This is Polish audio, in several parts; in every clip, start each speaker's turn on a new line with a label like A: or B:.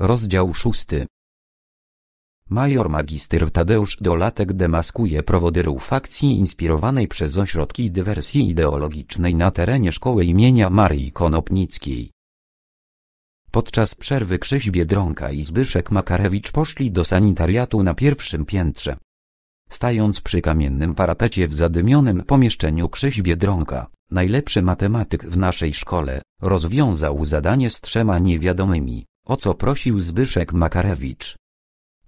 A: Rozdział 6. Major magister Tadeusz Dolatek
B: demaskuje prowodyrów fakcji inspirowanej przez ośrodki dywersji ideologicznej na terenie szkoły imienia Marii Konopnickiej. Podczas przerwy Krzyś Biedronka i Zbyszek Makarewicz poszli do sanitariatu na pierwszym piętrze. Stając przy kamiennym parapecie w zadymionym pomieszczeniu Krzyś Biedronka, najlepszy matematyk w naszej szkole, rozwiązał zadanie z trzema niewiadomymi, o co prosił Zbyszek Makarewicz.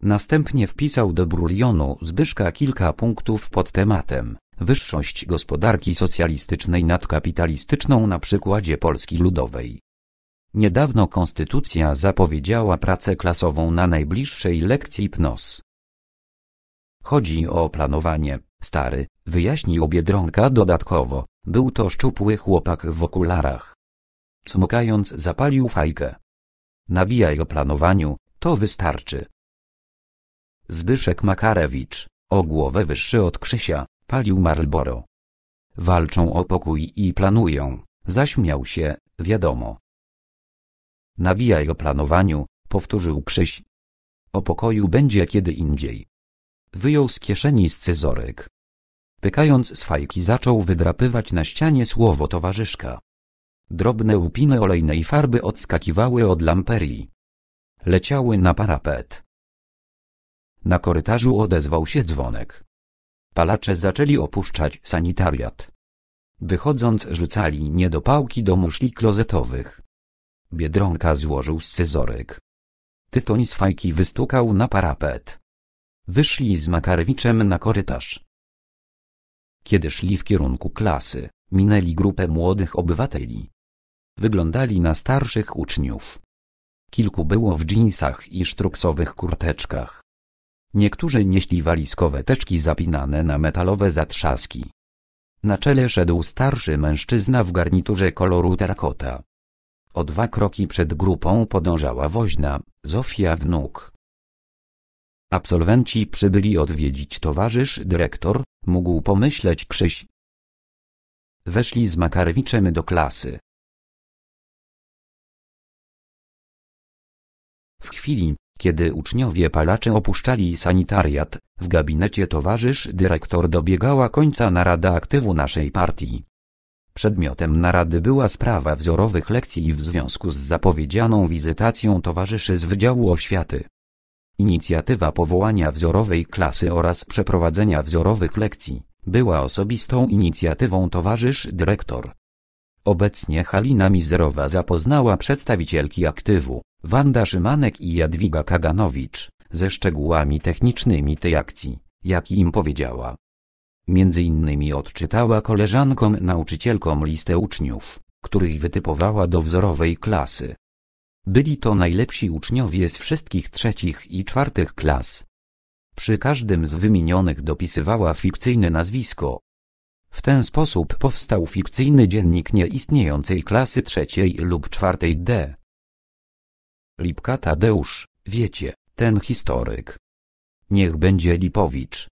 B: Następnie wpisał do brulionu Zbyszka kilka punktów pod tematem wyższość gospodarki socjalistycznej nad kapitalistyczną na przykładzie Polski Ludowej. Niedawno Konstytucja zapowiedziała pracę klasową na najbliższej lekcji PNOS. Chodzi o planowanie, stary, wyjaśnił Biedronka dodatkowo, był to szczupły chłopak w okularach. Cmukając zapalił fajkę nawijaj o planowaniu, to wystarczy. Zbyszek Makarewicz, o głowę wyższy od Krzysia, palił Marlboro. Walczą o pokój i planują, zaśmiał się, wiadomo. Nawijaj o planowaniu, powtórzył Krzyś. O pokoju będzie kiedy indziej. Wyjął z kieszeni scyzoryk. Pykając z fajki zaczął wydrapywać na ścianie słowo towarzyszka. Drobne łupiny olejnej farby odskakiwały od lamperii. Leciały na parapet. Na korytarzu odezwał się dzwonek. Palacze zaczęli opuszczać sanitariat. Wychodząc rzucali niedopałki do muszli klozetowych. Biedronka złożył scyzoryk. Tytoń z fajki wystukał na parapet. Wyszli z Makarewiczem na korytarz. Kiedy szli w kierunku klasy, minęli grupę młodych obywateli. Wyglądali na starszych uczniów. Kilku było w dżinsach i sztruksowych kurteczkach. Niektórzy nieśli walizkowe teczki zapinane na metalowe zatrzaski. Na czele szedł starszy mężczyzna w garniturze koloru terrakota. O dwa kroki przed grupą podążała woźna, Zofia Wnuk. Absolwenci przybyli odwiedzić towarzysz
A: dyrektor, mógł pomyśleć Krzyś. Weszli z Makarwiczem do klasy. chwili, kiedy uczniowie palaczy opuszczali sanitariat, w gabinecie towarzysz
B: dyrektor dobiegała końca narada aktywu naszej partii. Przedmiotem narady była sprawa wzorowych lekcji w związku z zapowiedzianą wizytacją towarzyszy z Wydziału Oświaty. Inicjatywa powołania wzorowej klasy oraz przeprowadzenia wzorowych lekcji była osobistą inicjatywą towarzysz dyrektor, Obecnie Halina Mizerowa zapoznała przedstawicielki aktywu, Wanda Szymanek i Jadwiga Kaganowicz, ze szczegółami technicznymi tej akcji, jak im powiedziała. Między innymi odczytała koleżankom nauczycielkom listę uczniów, których wytypowała do wzorowej klasy. Byli to najlepsi uczniowie z wszystkich trzecich i czwartych klas. Przy każdym z wymienionych dopisywała fikcyjne nazwisko, w ten sposób powstał fikcyjny dziennik nieistniejącej klasy trzeciej lub czwartej D. Lipka Tadeusz, wiecie, ten historyk. Niech będzie Lipowicz.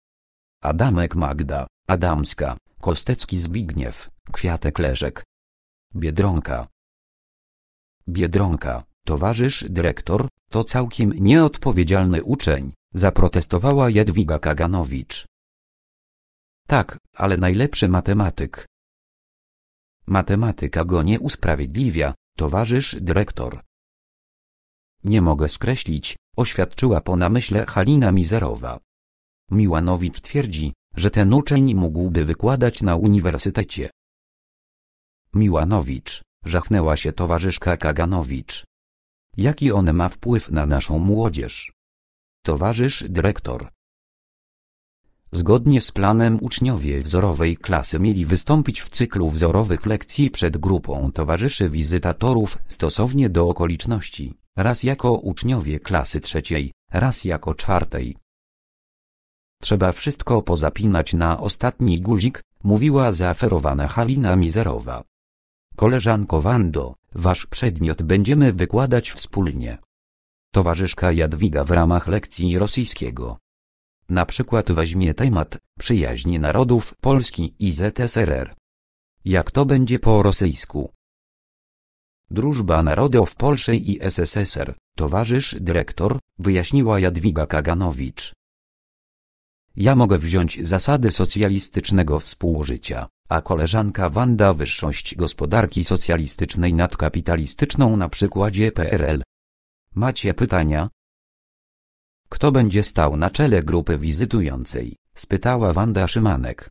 B: Adamek Magda, Adamska, Kostecki Zbigniew, Kwiatek Leżek. Biedronka. Biedronka, towarzysz dyrektor, to całkiem nieodpowiedzialny uczeń, zaprotestowała Jadwiga Kaganowicz.
A: Tak, ale najlepszy matematyk. Matematyka go nie usprawiedliwia, towarzysz dyrektor. Nie mogę
B: skreślić, oświadczyła po namyśle Halina Mizerowa. Miłanowicz twierdzi, że ten uczeń mógłby wykładać na uniwersytecie. Miłanowicz, żachnęła się towarzyszka Kaganowicz. Jaki on ma wpływ na naszą młodzież? Towarzysz dyrektor. Zgodnie z planem uczniowie wzorowej klasy mieli wystąpić w cyklu wzorowych lekcji przed grupą towarzyszy wizytatorów stosownie do okoliczności, raz jako uczniowie klasy trzeciej, raz jako czwartej. Trzeba wszystko pozapinać na ostatni guzik, mówiła zaaferowana Halina Mizerowa. Koleżanko Wando, wasz przedmiot będziemy wykładać wspólnie. Towarzyszka Jadwiga w ramach lekcji rosyjskiego na przykład weźmie temat przyjaźni narodów Polski i ZSRR. Jak to będzie po rosyjsku? Drużba Narodów Polskiej i SSSR, towarzysz dyrektor, wyjaśniła Jadwiga Kaganowicz. Ja mogę wziąć zasady socjalistycznego współżycia, a koleżanka Wanda wyższość gospodarki socjalistycznej nad kapitalistyczną na przykładzie PRL. Macie pytania? Kto będzie stał na czele grupy wizytującej? spytała Wanda Szymanek.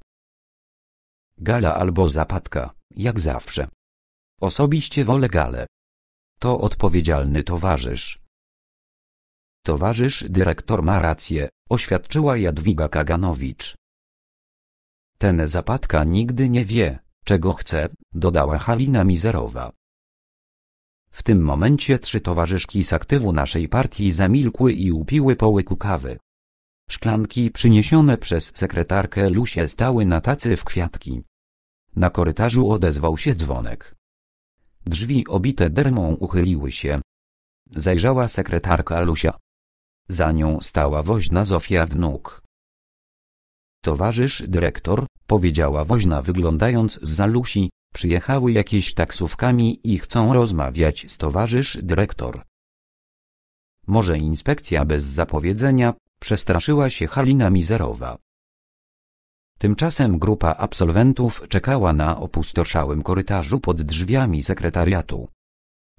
B: Gala albo zapadka, jak zawsze. Osobiście wolę galę. To odpowiedzialny towarzysz. Towarzysz dyrektor ma rację, oświadczyła Jadwiga Kaganowicz. Ten zapadka nigdy nie wie, czego chce, dodała Halina Mizerowa. W tym momencie trzy towarzyszki z aktywu naszej partii zamilkły i upiły połyku kawy. Szklanki przyniesione przez sekretarkę Lusię stały na tacy w kwiatki. Na korytarzu odezwał się dzwonek. Drzwi obite dermą uchyliły się. Zajrzała sekretarka Lusia. Za nią stała woźna Zofia Wnuk. Towarzysz dyrektor, powiedziała woźna wyglądając z za Lusi, Przyjechały jakieś taksówkami i chcą rozmawiać z towarzysz dyrektor. Może inspekcja bez zapowiedzenia, przestraszyła się Halina Mizerowa. Tymczasem grupa absolwentów czekała na opustoszałym korytarzu pod drzwiami sekretariatu.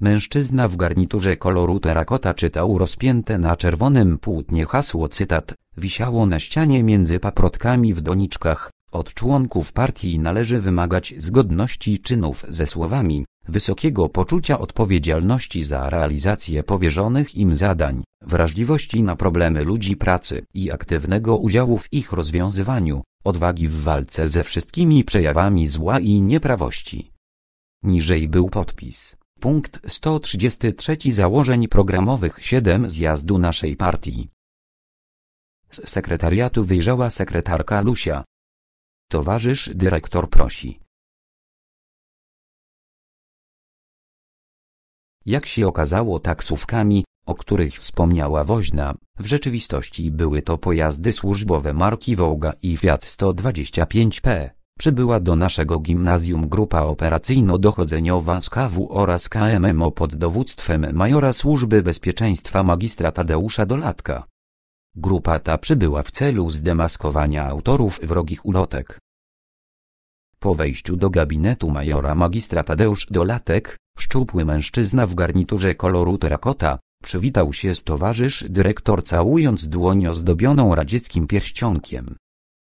B: Mężczyzna w garniturze koloru terakota czytał rozpięte na czerwonym płótnie hasło cytat, wisiało na ścianie między paprotkami w doniczkach, od członków partii należy wymagać zgodności czynów ze słowami, wysokiego poczucia odpowiedzialności za realizację powierzonych im zadań, wrażliwości na problemy ludzi pracy i aktywnego udziału w ich rozwiązywaniu, odwagi w walce ze wszystkimi przejawami zła i nieprawości. Niżej był podpis. Punkt 133 założeń programowych 7
A: zjazdu naszej partii. Z sekretariatu wyjrzała sekretarka Lusia, Towarzysz dyrektor prosi. Jak się okazało taksówkami, o których
B: wspomniała woźna, w rzeczywistości były to pojazdy służbowe marki Wołga i Fiat 125P. Przybyła do naszego gimnazjum grupa operacyjno-dochodzeniowa z KW oraz KMMO pod dowództwem majora Służby Bezpieczeństwa magistra Tadeusza Dolatka. Grupa ta przybyła w celu zdemaskowania autorów wrogich ulotek. Po wejściu do gabinetu majora magistra Tadeusz Dolatek, szczupły mężczyzna w garniturze koloru terakota, przywitał się z towarzysz dyrektor całując dłoń ozdobioną radzieckim pierścionkiem.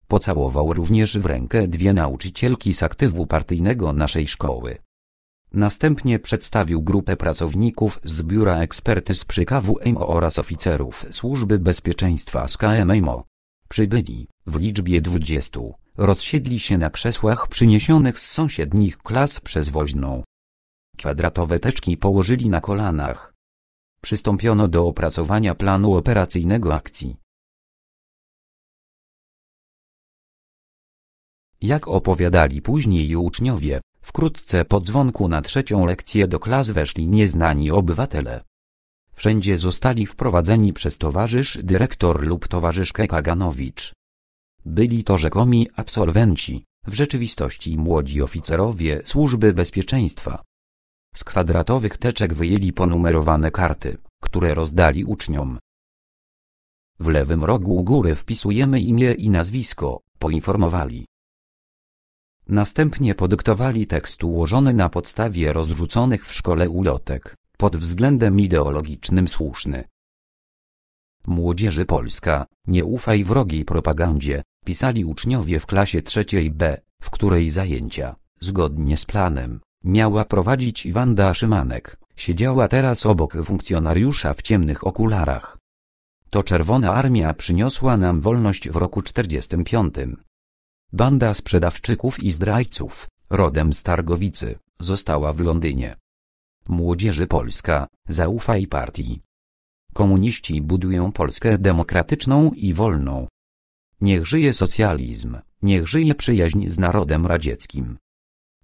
B: Pocałował również w rękę dwie nauczycielki z aktywu partyjnego naszej szkoły. Następnie przedstawił grupę pracowników z Biura Ekspertyz przy KWMO oraz oficerów Służby Bezpieczeństwa z KMMO przybyli, w liczbie dwudziestu, rozsiedli się na krzesłach przyniesionych z sąsiednich klas przez woźną.
A: Kwadratowe teczki położyli na kolanach. Przystąpiono do opracowania planu operacyjnego akcji. Jak opowiadali później uczniowie, wkrótce po dzwonku
B: na trzecią lekcję do klas weszli nieznani obywatele. Wszędzie zostali wprowadzeni przez towarzysz dyrektor lub towarzyszkę Kaganowicz. Byli to rzekomi absolwenci, w rzeczywistości młodzi oficerowie służby bezpieczeństwa. Z kwadratowych teczek wyjęli ponumerowane karty, które rozdali uczniom. W lewym rogu u góry wpisujemy imię i nazwisko, poinformowali. Następnie podyktowali tekst ułożony na podstawie rozrzuconych w szkole ulotek pod względem ideologicznym słuszny. Młodzieży Polska, nie ufaj wrogiej propagandzie, pisali uczniowie w klasie trzeciej B, w której zajęcia, zgodnie z planem, miała prowadzić Wanda Szymanek, siedziała teraz obok funkcjonariusza w ciemnych okularach. To Czerwona Armia przyniosła nam wolność w roku 45. Banda sprzedawczyków i zdrajców, rodem z Targowicy, została w Londynie. Młodzieży Polska, zaufaj partii. Komuniści budują Polskę demokratyczną i wolną. Niech żyje socjalizm, niech żyje przyjaźń z narodem radzieckim.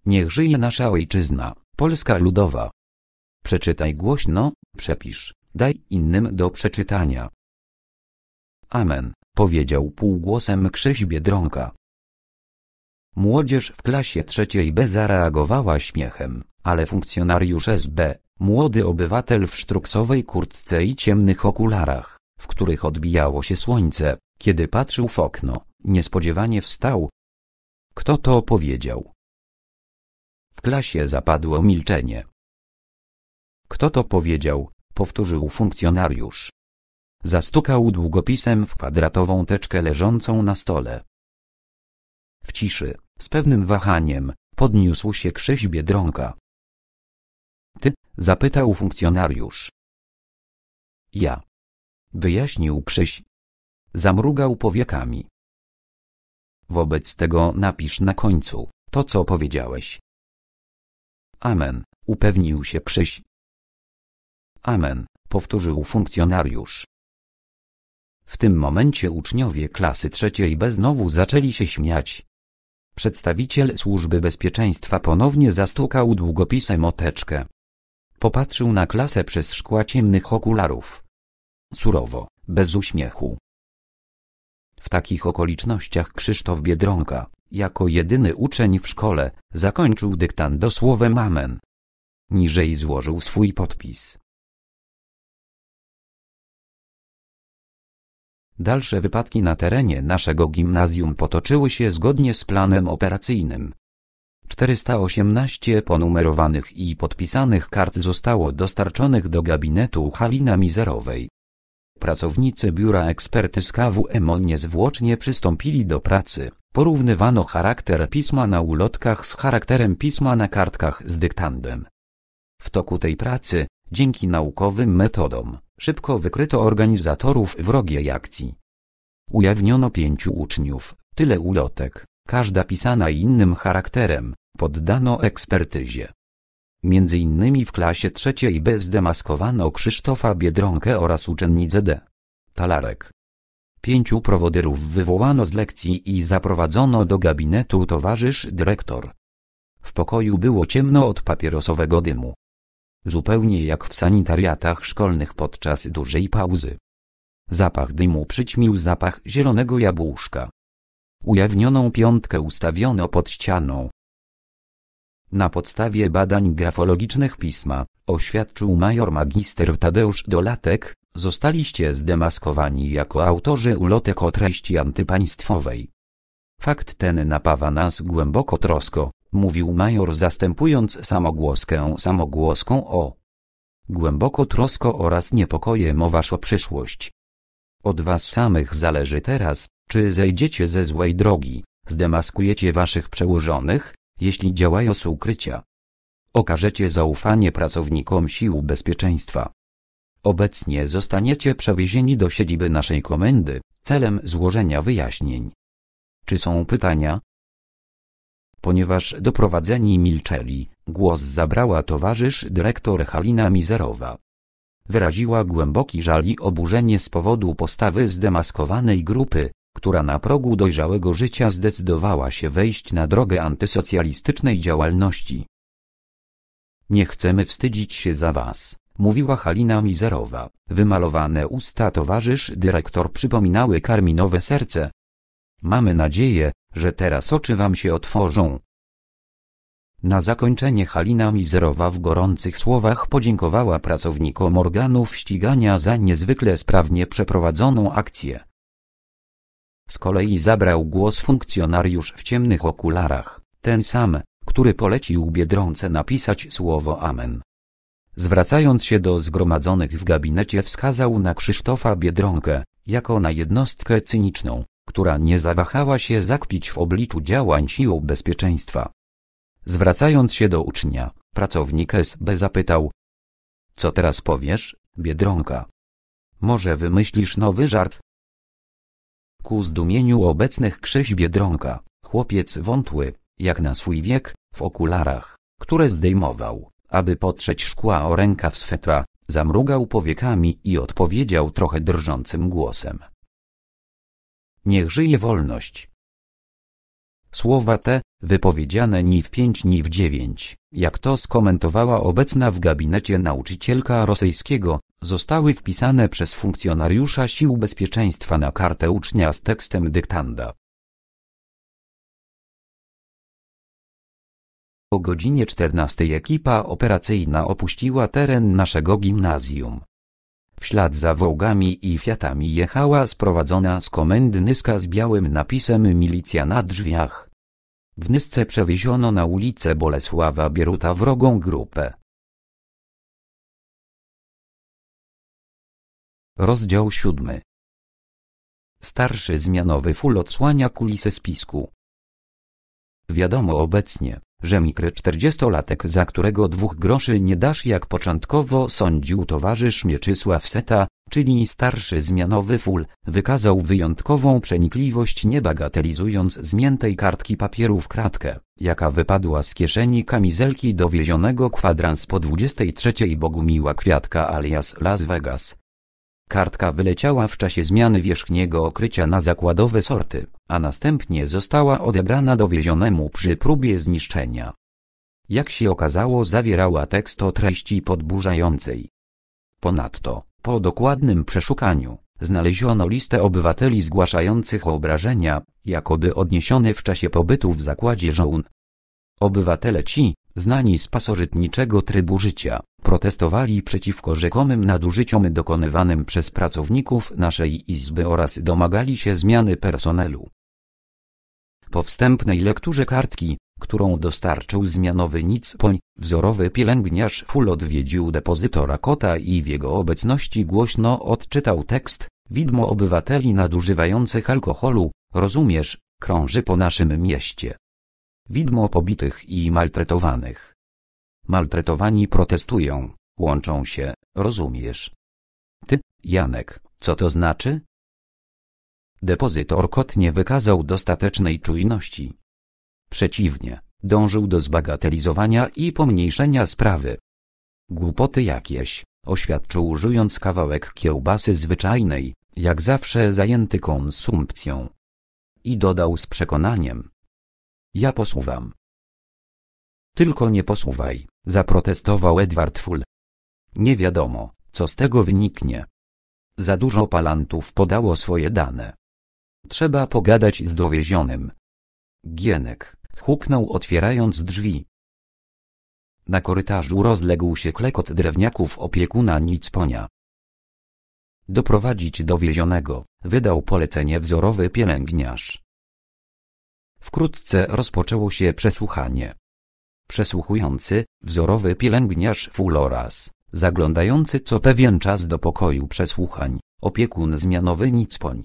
B: Niech żyje nasza ojczyzna, Polska Ludowa. Przeczytaj głośno, przepisz, daj innym do przeczytania. Amen, powiedział półgłosem Krzyś Biedronka. Młodzież w klasie trzeciej B zareagowała śmiechem ale funkcjonariusz SB, młody obywatel w sztruksowej kurtce i ciemnych okularach, w których odbijało się słońce, kiedy patrzył w okno, niespodziewanie wstał. Kto to powiedział? W klasie zapadło milczenie. Kto to powiedział? powtórzył funkcjonariusz. Zastukał długopisem w kwadratową teczkę leżącą na stole.
A: W ciszy, z pewnym wahaniem, podniósł się Krzyś Biedronka. Ty? zapytał funkcjonariusz. Ja. Wyjaśnił Krzyś. Zamrugał powiekami. Wobec tego napisz na końcu to, co powiedziałeś.
B: Amen, upewnił się Krzyś. Amen, powtórzył funkcjonariusz. W tym momencie uczniowie klasy trzeciej B znowu zaczęli się śmiać. Przedstawiciel Służby Bezpieczeństwa ponownie zastukał długopisem o teczkę. Popatrzył na klasę przez szkła ciemnych okularów. Surowo, bez uśmiechu. W takich okolicznościach Krzysztof Biedronka, jako jedyny uczeń w szkole, zakończył dyktan do amen.
A: Niżej złożył swój podpis. Dalsze wypadki na terenie naszego gimnazjum potoczyły
B: się zgodnie z planem operacyjnym. 418 ponumerowanych i podpisanych kart zostało dostarczonych do gabinetu Halina Mizerowej. Pracownicy biura ekspertyskawu KWM niezwłocznie przystąpili do pracy. Porównywano charakter pisma na ulotkach z charakterem pisma na kartkach z dyktandem. W toku tej pracy, dzięki naukowym metodom, szybko wykryto organizatorów wrogiej akcji. Ujawniono pięciu uczniów, tyle ulotek, każda pisana innym charakterem, poddano ekspertyzie. Między innymi w klasie trzeciej B zdemaskowano Krzysztofa Biedronkę oraz uczennicę D. Talarek. Pięciu prowoderów wywołano z lekcji i zaprowadzono do gabinetu towarzysz dyrektor. W pokoju było ciemno od papierosowego dymu. Zupełnie jak w sanitariatach szkolnych podczas dużej pauzy. Zapach dymu przyćmił zapach zielonego jabłuszka. Ujawnioną piątkę ustawiono pod ścianą. Na podstawie badań grafologicznych pisma, oświadczył major magister Tadeusz Dolatek, zostaliście zdemaskowani jako autorzy ulotek o treści antypaństwowej. Fakt ten napawa nas głęboko trosko, mówił major zastępując samogłoskę samogłoską o. Głęboko trosko oraz niepokojem o przyszłość. Od was samych zależy teraz, czy zejdziecie ze złej drogi, zdemaskujecie waszych przełożonych, jeśli działają z ukrycia? Okażecie zaufanie pracownikom sił bezpieczeństwa. Obecnie zostaniecie przewiezieni do siedziby naszej komendy, celem złożenia wyjaśnień. Czy są pytania? Ponieważ doprowadzeni milczeli, głos zabrała towarzysz dyrektor Halina Mizerowa. Wyraziła głęboki żal i oburzenie z powodu postawy zdemaskowanej grupy, która na progu dojrzałego życia zdecydowała się wejść na drogę antysocjalistycznej działalności. Nie chcemy wstydzić się za was, mówiła Halina Mizerowa. Wymalowane usta towarzysz dyrektor przypominały karminowe serce. Mamy nadzieję, że teraz oczy wam się otworzą. Na zakończenie Halina Mizerowa w gorących słowach podziękowała pracownikom organów ścigania za niezwykle sprawnie przeprowadzoną akcję. Z kolei zabrał głos funkcjonariusz w ciemnych okularach, ten sam, który polecił Biedronce napisać słowo Amen. Zwracając się do zgromadzonych w gabinecie wskazał na Krzysztofa Biedronkę, jako na jednostkę cyniczną, która nie zawahała się zakpić w obliczu działań sił bezpieczeństwa. Zwracając się do ucznia, pracownik SB zapytał – Co teraz powiesz, Biedronka? Może wymyślisz nowy żart? Ku zdumieniu obecnych Krzyś Biedronka, chłopiec wątły, jak na swój wiek, w okularach, które zdejmował, aby potrzeć szkła o rękaw swetra, zamrugał powiekami i odpowiedział trochę drżącym głosem. Niech żyje wolność. Słowa te, wypowiedziane ni w pięć ni w dziewięć, jak to skomentowała obecna w gabinecie nauczycielka rosyjskiego, zostały wpisane przez
A: funkcjonariusza sił bezpieczeństwa na kartę ucznia z tekstem dyktanda. O godzinie 14 ekipa operacyjna opuściła teren naszego gimnazjum. W ślad za
B: wołgami i fiatami jechała sprowadzona z komendy nyska z białym napisem milicja
A: na drzwiach. W Nysce przewieziono na ulicę Bolesława Bieruta wrogą grupę. Rozdział siódmy. Starszy zmianowy ful odsłania kulisę spisku.
B: Wiadomo obecnie, że mikry czterdziestolatek, za którego dwóch groszy nie dasz jak początkowo sądził towarzysz Mieczysław Seta, czyli starszy zmianowy ful, wykazał wyjątkową przenikliwość nie bagatelizując zmiętej kartki papieru w kratkę, jaka wypadła z kieszeni kamizelki dowiezionego kwadrans po 23 Bogumiła Kwiatka alias Las Vegas. Kartka wyleciała w czasie zmiany wierzchniego okrycia na zakładowe sorty, a następnie została odebrana dowiezionemu przy próbie zniszczenia. Jak się okazało zawierała tekst o treści podburzającej. Ponadto, po dokładnym przeszukaniu, znaleziono listę obywateli zgłaszających obrażenia, jakoby odniesione w czasie pobytu w zakładzie żołn. Obywatele ci, znani z pasożytniczego trybu życia, protestowali przeciwko rzekomym nadużyciom dokonywanym przez pracowników naszej Izby oraz domagali się zmiany personelu. Po wstępnej lekturze kartki, którą dostarczył zmianowy Nicpoń, wzorowy pielęgniarz Full odwiedził depozytora Kota i w jego obecności głośno odczytał tekst, widmo obywateli nadużywających alkoholu, rozumiesz, krąży po naszym mieście widmo pobitych i maltretowanych. Maltretowani protestują, łączą się, rozumiesz? Ty, Janek, co to znaczy? Depozytor kot nie wykazał dostatecznej czujności. Przeciwnie, dążył do zbagatelizowania i pomniejszenia sprawy. Głupoty jakieś, oświadczył żyjąc kawałek kiełbasy zwyczajnej, jak zawsze zajęty konsumpcją. I dodał z przekonaniem,
A: ja posuwam. Tylko nie posuwaj, zaprotestował Edward Full. Nie wiadomo, co z tego wyniknie.
B: Za dużo palantów podało swoje dane. Trzeba pogadać z dowiezionym. Gienek huknął otwierając drzwi. Na korytarzu rozległ się klekot drewniaków opiekuna Nicponia. Doprowadzić dowiezionego, wydał polecenie wzorowy pielęgniarz. Wkrótce rozpoczęło się przesłuchanie. Przesłuchujący, wzorowy pielęgniarz Fuloras, zaglądający co pewien czas do pokoju przesłuchań, opiekun zmianowy Nicpoń.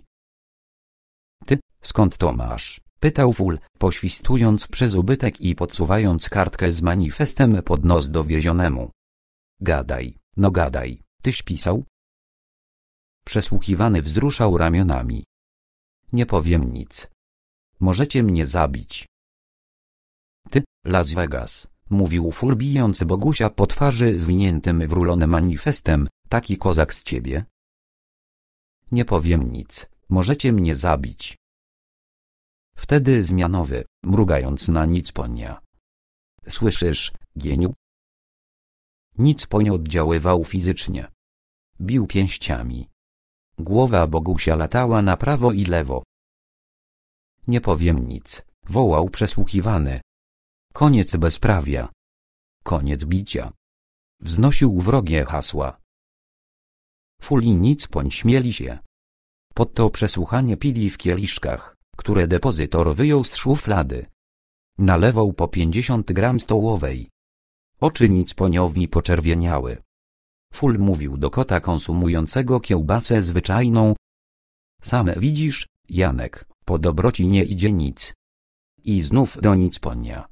B: Ty, skąd to masz? Pytał Ful, poświstując przez ubytek i podsuwając kartkę z manifestem pod nos
A: dowiezionemu. Gadaj, no gadaj, tyś pisał? Przesłuchiwany wzruszał ramionami. Nie powiem nic, Możecie
B: mnie zabić. Ty, Las Vegas, mówił fur Bogusia po twarzy zwiniętym w rulone manifestem, taki kozak z ciebie. Nie powiem nic, możecie mnie zabić. Wtedy zmianowy, mrugając na Nicponia. Słyszysz, geniu? Nicponia oddziaływał fizycznie. Bił pięściami. Głowa Bogusia latała na prawo i lewo. Nie powiem nic, wołał przesłuchiwany. Koniec bezprawia. Koniec bicia. Wznosił wrogie hasła. Fuli nic śmieli się. Pod to przesłuchanie pili w kieliszkach, które depozytor wyjął z szuflady. Nalewał po pięćdziesiąt gram stołowej. Oczy nic poniowi poczerwieniały. Ful mówił do kota konsumującego kiełbasę zwyczajną. Same widzisz, Janek. Po dobroci nie idzie nic. I znów do nic ponia.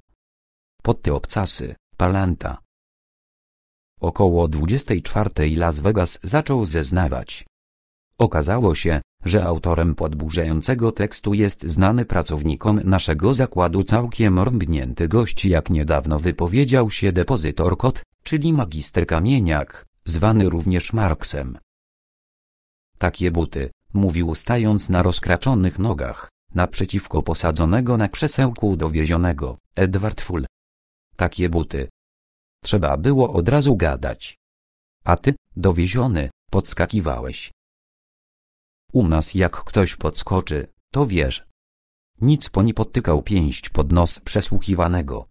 B: Pod te obcasy, palanta. Około 24 Las Vegas zaczął zeznawać. Okazało się, że autorem podburzającego tekstu jest znany pracownikom naszego zakładu całkiem rąbnięty gość jak niedawno wypowiedział się depozytor Kot, czyli magister Kamieniak, zwany również Marksem. Takie buty, mówił stając na rozkraczonych nogach, naprzeciwko posadzonego na krzesełku dowiezionego, Edward Full. Takie buty. Trzeba było od razu gadać. A ty, dowieziony, podskakiwałeś. U nas jak ktoś podskoczy, to wiesz. Nic po nie podtykał pięść pod nos przesłuchiwanego.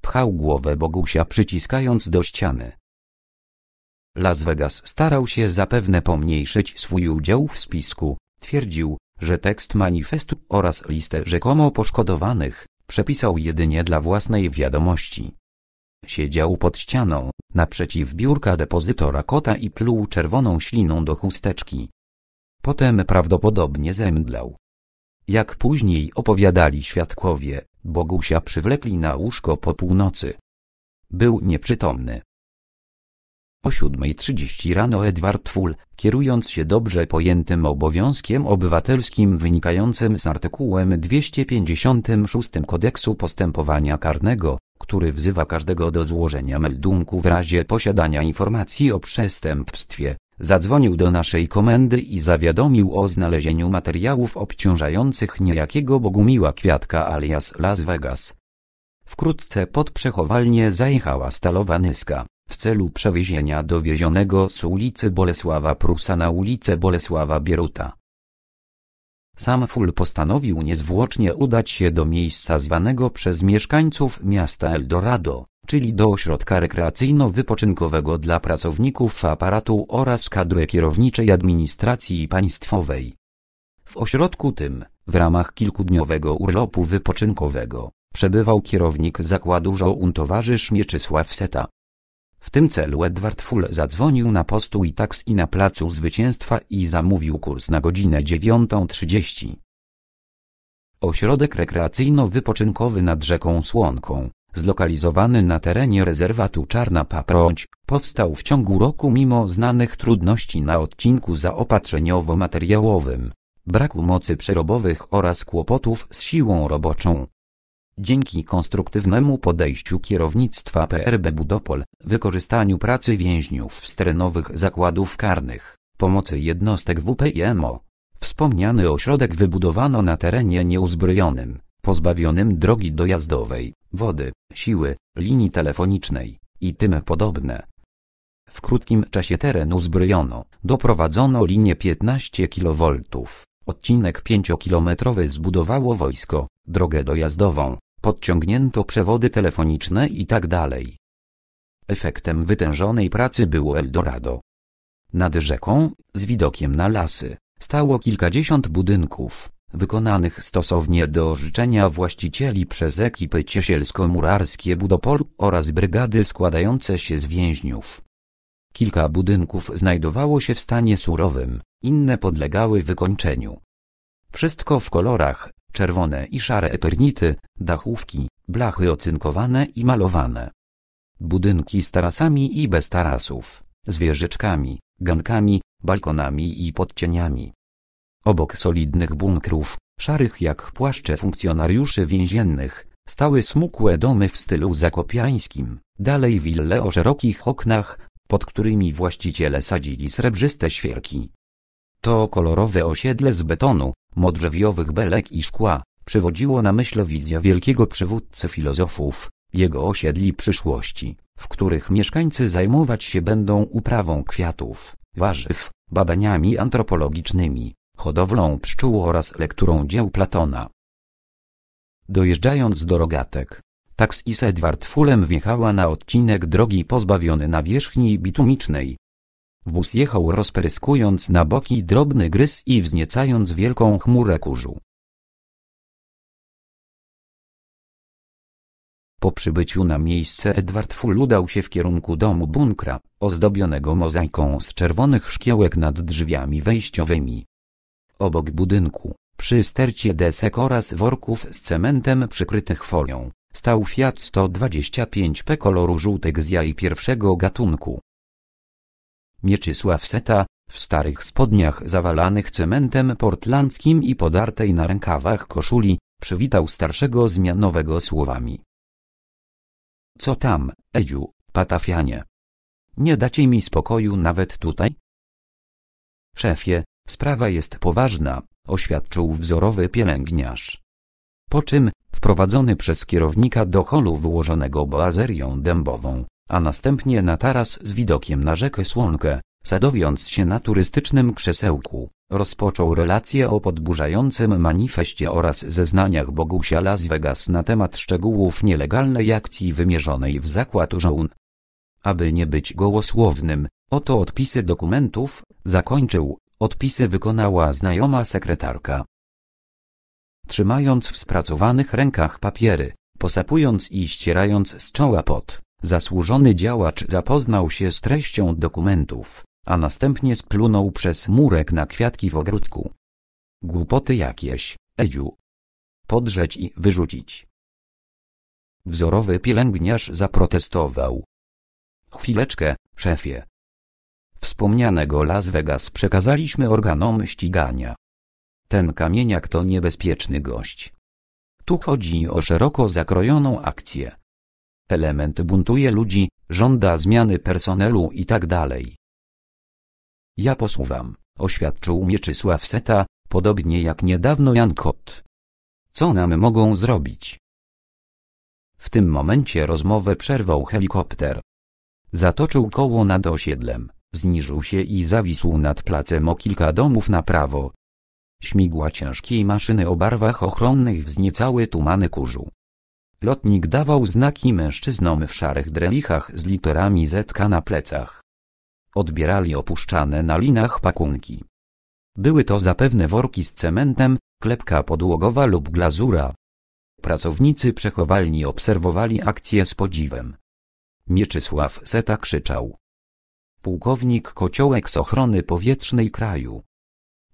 B: Pchał głowę Bogusia przyciskając do ściany. Las Vegas starał się zapewne pomniejszyć swój udział w spisku. Twierdził, że tekst manifestu oraz listę rzekomo poszkodowanych przepisał jedynie dla własnej wiadomości. Siedział pod ścianą, naprzeciw biurka depozytora kota i pluł czerwoną śliną do chusteczki. Potem prawdopodobnie zemdlał. Jak później opowiadali świadkowie, Bogusia przywlekli na łóżko po północy. Był nieprzytomny. O 7.30 rano Edward Full, kierując się dobrze pojętym obowiązkiem obywatelskim wynikającym z artykułem 256 Kodeksu Postępowania Karnego, który wzywa każdego do złożenia meldunku w razie posiadania informacji o przestępstwie, zadzwonił do naszej komendy i zawiadomił o znalezieniu materiałów obciążających niejakiego Bogumiła Kwiatka alias Las Vegas. Wkrótce pod przechowalnię zajechała stalowa nyska w celu przewiezienia dowiezionego z ulicy Bolesława Prusa na ulicę Bolesława Bieruta. Sam Ful postanowił niezwłocznie udać się do miejsca zwanego przez mieszkańców miasta Eldorado, czyli do ośrodka rekreacyjno-wypoczynkowego dla pracowników aparatu oraz kadry kierowniczej administracji państwowej. W ośrodku tym, w ramach kilkudniowego urlopu wypoczynkowego, przebywał kierownik zakładu żołun towarzysz Mieczysław Seta. W tym celu Edward Full zadzwonił na postój i taksi na placu zwycięstwa i zamówił kurs na godzinę 9.30. Ośrodek rekreacyjno-wypoczynkowy nad rzeką Słonką, zlokalizowany na terenie rezerwatu Czarna Paproć, powstał w ciągu roku mimo znanych trudności na odcinku zaopatrzeniowo-materiałowym, braku mocy przerobowych oraz kłopotów z siłą roboczą. Dzięki konstruktywnemu podejściu kierownictwa PRB Budopol, wykorzystaniu pracy więźniów z terenowych zakładów karnych, pomocy jednostek WPIMO, wspomniany ośrodek wybudowano na terenie nieuzbrojonym, pozbawionym drogi dojazdowej, wody, siły, linii telefonicznej i tym podobne. W krótkim czasie teren uzbrojono, doprowadzono linię 15 kV, odcinek 5-kilometrowy zbudowało wojsko, drogę dojazdową, podciągnięto przewody telefoniczne itd. Tak Efektem wytężonej pracy było Eldorado. Nad rzeką, z widokiem na lasy, stało kilkadziesiąt budynków, wykonanych stosownie do życzenia właścicieli przez ekipy ciesielsko-murarskie Budopol oraz brygady składające się z więźniów. Kilka budynków znajdowało się w stanie surowym, inne podlegały wykończeniu. Wszystko w kolorach, czerwone i szare eternity, dachówki, blachy ocynkowane i malowane. Budynki z tarasami i bez tarasów, z wieżyczkami, gankami, balkonami i podcieniami. Obok solidnych bunkrów, szarych jak płaszcze funkcjonariuszy więziennych, stały smukłe domy w stylu zakopiańskim, dalej wille o szerokich oknach, pod którymi właściciele sadzili srebrzyste świerki. To kolorowe osiedle z betonu, modrzewiowych belek i szkła, przywodziło na myśl wizja wielkiego przywódcy filozofów, jego osiedli przyszłości, w których mieszkańcy zajmować się będą uprawą kwiatów, warzyw, badaniami antropologicznymi, hodowlą pszczół oraz lekturą dzieł Platona. Dojeżdżając do Rogatek, Taks z Edward Fulem wjechała na odcinek drogi pozbawiony nawierzchni bitumicznej, Wóz jechał rozpryskując na boki
A: drobny gryz i wzniecając wielką chmurę kurzu. Po przybyciu na miejsce Edward Full udał się w
B: kierunku domu bunkra, ozdobionego mozaiką z czerwonych szkiełek nad drzwiami wejściowymi. Obok budynku, przy stercie desek oraz worków z cementem przykrytych folią, stał Fiat 125P koloru żółtek z jaj pierwszego gatunku. Mieczysław Seta, w starych spodniach zawalanych cementem portlandzkim i podartej na rękawach koszuli, przywitał starszego zmianowego słowami. Co tam, Edziu, patafianie? Nie dacie mi spokoju nawet tutaj? Szefie, sprawa jest poważna, oświadczył wzorowy pielęgniarz. Po czym, wprowadzony przez kierownika do holu wyłożonego boazerią dębową, a następnie na taras z widokiem na rzekę Słonkę, sadowiąc się na turystycznym krzesełku, rozpoczął relację o podburzającym manifestie oraz zeznaniach Bogusia Las Vegas na temat szczegółów nielegalnej akcji wymierzonej w zakład żołn. Aby nie być gołosłownym, oto odpisy dokumentów, zakończył, odpisy wykonała znajoma sekretarka. Trzymając w spracowanych rękach papiery, posapując i ścierając z czoła pot, Zasłużony działacz zapoznał się z treścią dokumentów, a następnie splunął przez murek na kwiatki w ogródku. Głupoty jakieś, Edziu. Podrzeć i wyrzucić. Wzorowy pielęgniarz zaprotestował. Chwileczkę, szefie. Wspomnianego Las Vegas przekazaliśmy organom ścigania. Ten kamieniak to niebezpieczny gość. Tu chodzi o szeroko zakrojoną akcję element buntuje ludzi, żąda zmiany personelu itd. Tak ja posuwam, oświadczył Mieczysław Seta, podobnie jak niedawno Jan Kot. Co nam mogą zrobić? W tym momencie rozmowę przerwał helikopter. Zatoczył koło nad osiedlem, zniżył się i zawisł nad placem o kilka domów na prawo. Śmigła ciężkiej maszyny o barwach ochronnych wzniecały tumany kurzu. Lotnik dawał znaki mężczyznom w szarych drelichach z literami ZK na plecach. Odbierali opuszczane na linach pakunki. Były to zapewne worki z cementem, klepka podłogowa lub glazura. Pracownicy przechowalni obserwowali akcję z podziwem. Mieczysław Seta krzyczał. Pułkownik Kociołek z ochrony powietrznej kraju.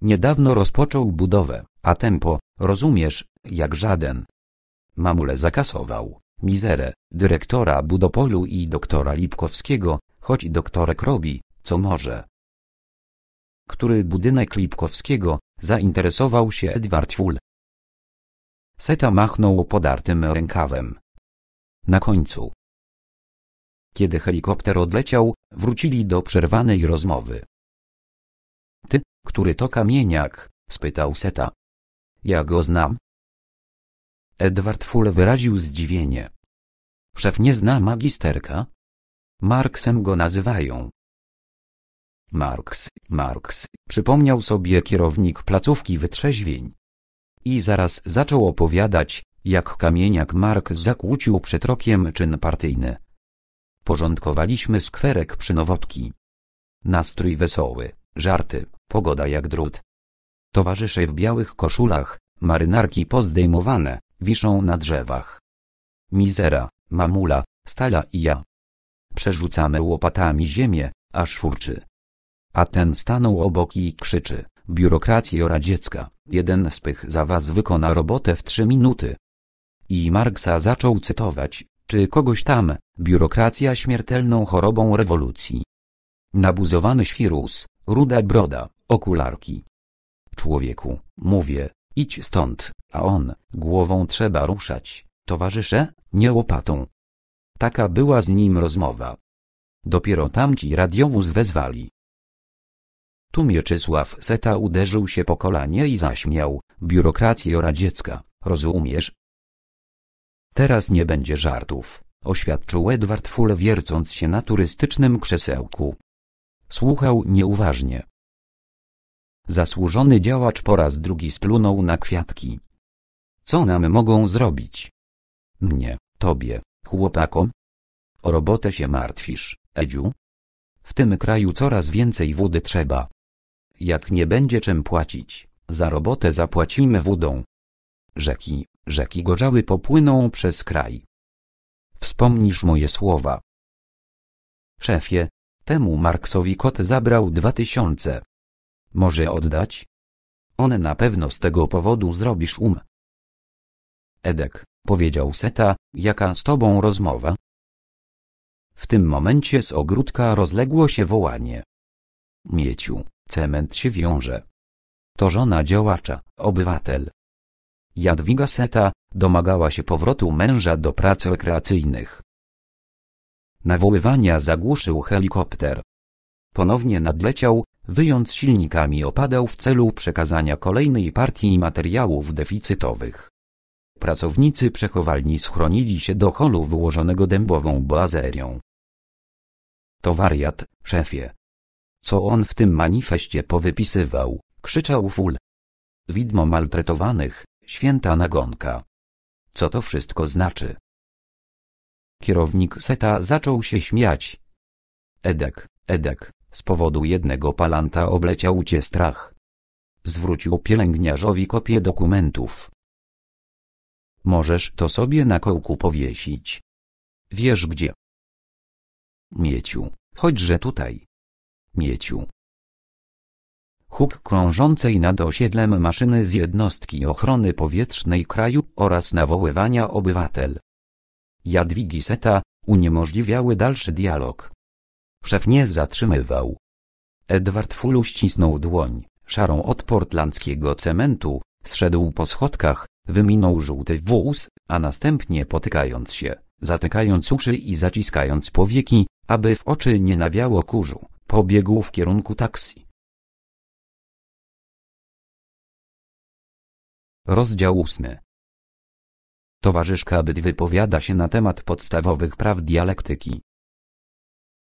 B: Niedawno rozpoczął budowę, a tempo, rozumiesz, jak żaden. Mamule zakasował. Mizerę, dyrektora Budopolu i doktora Lipkowskiego, choć doktorek robi, co może. Który budynek Lipkowskiego, zainteresował się Edward Ful. Seta machnął
A: podartym rękawem. Na końcu. Kiedy helikopter odleciał, wrócili do przerwanej rozmowy. Ty, który to kamieniak? spytał Seta. Ja go znam,
B: Edward Full wyraził zdziwienie. Szef nie zna magisterka? Marksem go nazywają. Marks, Marks, przypomniał sobie kierownik placówki wytrzeźwień. I zaraz zaczął opowiadać, jak kamieniak Mark zakłócił przed rokiem czyn partyjny. Porządkowaliśmy skwerek przy Nowotki. Nastrój wesoły, żarty, pogoda jak drut. Towarzysze w białych koszulach, marynarki pozdejmowane, wiszą na drzewach. Mizera, mamula, stala i ja. Przerzucamy łopatami ziemię, aż furczy. A ten stanął obok i krzyczy, biurokracjo dziecka, jeden spych za was wykona robotę w trzy minuty. I Marksa zaczął cytować, czy kogoś tam, biurokracja śmiertelną chorobą rewolucji. Nabuzowany świrus, ruda broda, okularki. Człowieku, mówię, Idź stąd, a on, głową trzeba ruszać, towarzysze, nie łopatą. Taka była z nim rozmowa. Dopiero tamci radiowóz wezwali. Tu Mieczysław Seta uderzył się po kolanie i zaśmiał, biurokracjo radziecka, rozumiesz? Teraz nie będzie żartów, oświadczył Edward Fule wiercąc się na turystycznym krzesełku. Słuchał nieuważnie, Zasłużony działacz po raz drugi splunął na kwiatki. Co nam mogą zrobić? Mnie, tobie, chłopakom? O robotę się martwisz, Edziu? W tym kraju coraz więcej wody trzeba. Jak nie będzie czym płacić, za robotę zapłacimy wodą. Rzeki, rzeki gorzały popłyną przez kraj. Wspomnisz moje słowa. Szefie, temu Marksowi kot zabrał dwa tysiące może oddać? On na pewno z tego powodu zrobisz um. Edek, powiedział Seta, jaka z tobą rozmowa? W tym momencie z ogródka rozległo się wołanie. Mieciu, cement się wiąże. To żona działacza, obywatel. Jadwiga Seta, domagała się powrotu męża do prac rekreacyjnych. Nawoływania zagłuszył helikopter. Ponownie nadleciał, wyjąc silnikami opadał w celu przekazania kolejnej partii materiałów deficytowych. Pracownicy przechowalni schronili się do holu wyłożonego dębową boazerią. To wariat, szefie. Co on w tym manifestie powypisywał, krzyczał ful. Widmo maltretowanych, święta nagonka. Co to wszystko znaczy? Kierownik seta zaczął się śmiać. Edek, Edek, z powodu jednego palanta obleciał cię strach.
A: Zwrócił pielęgniarzowi kopię dokumentów. Możesz to sobie na kołku powiesić. Wiesz gdzie? Mieciu, chodźże tutaj. Mieciu. Huk
B: krążącej nad osiedlem maszyny z jednostki ochrony powietrznej kraju oraz nawoływania obywatel. Jadwigi Seta uniemożliwiały dalszy dialog. Szef nie zatrzymywał. Edward Full uścisnął dłoń, szarą od portlandzkiego cementu, zszedł po schodkach, wyminął żółty wóz, a następnie potykając się, zatykając uszy i zaciskając powieki, aby
A: w oczy nie nawiało kurzu, pobiegł w kierunku taksi. Rozdział ósmy. Towarzyszka Byt wypowiada się na temat podstawowych praw dialektyki.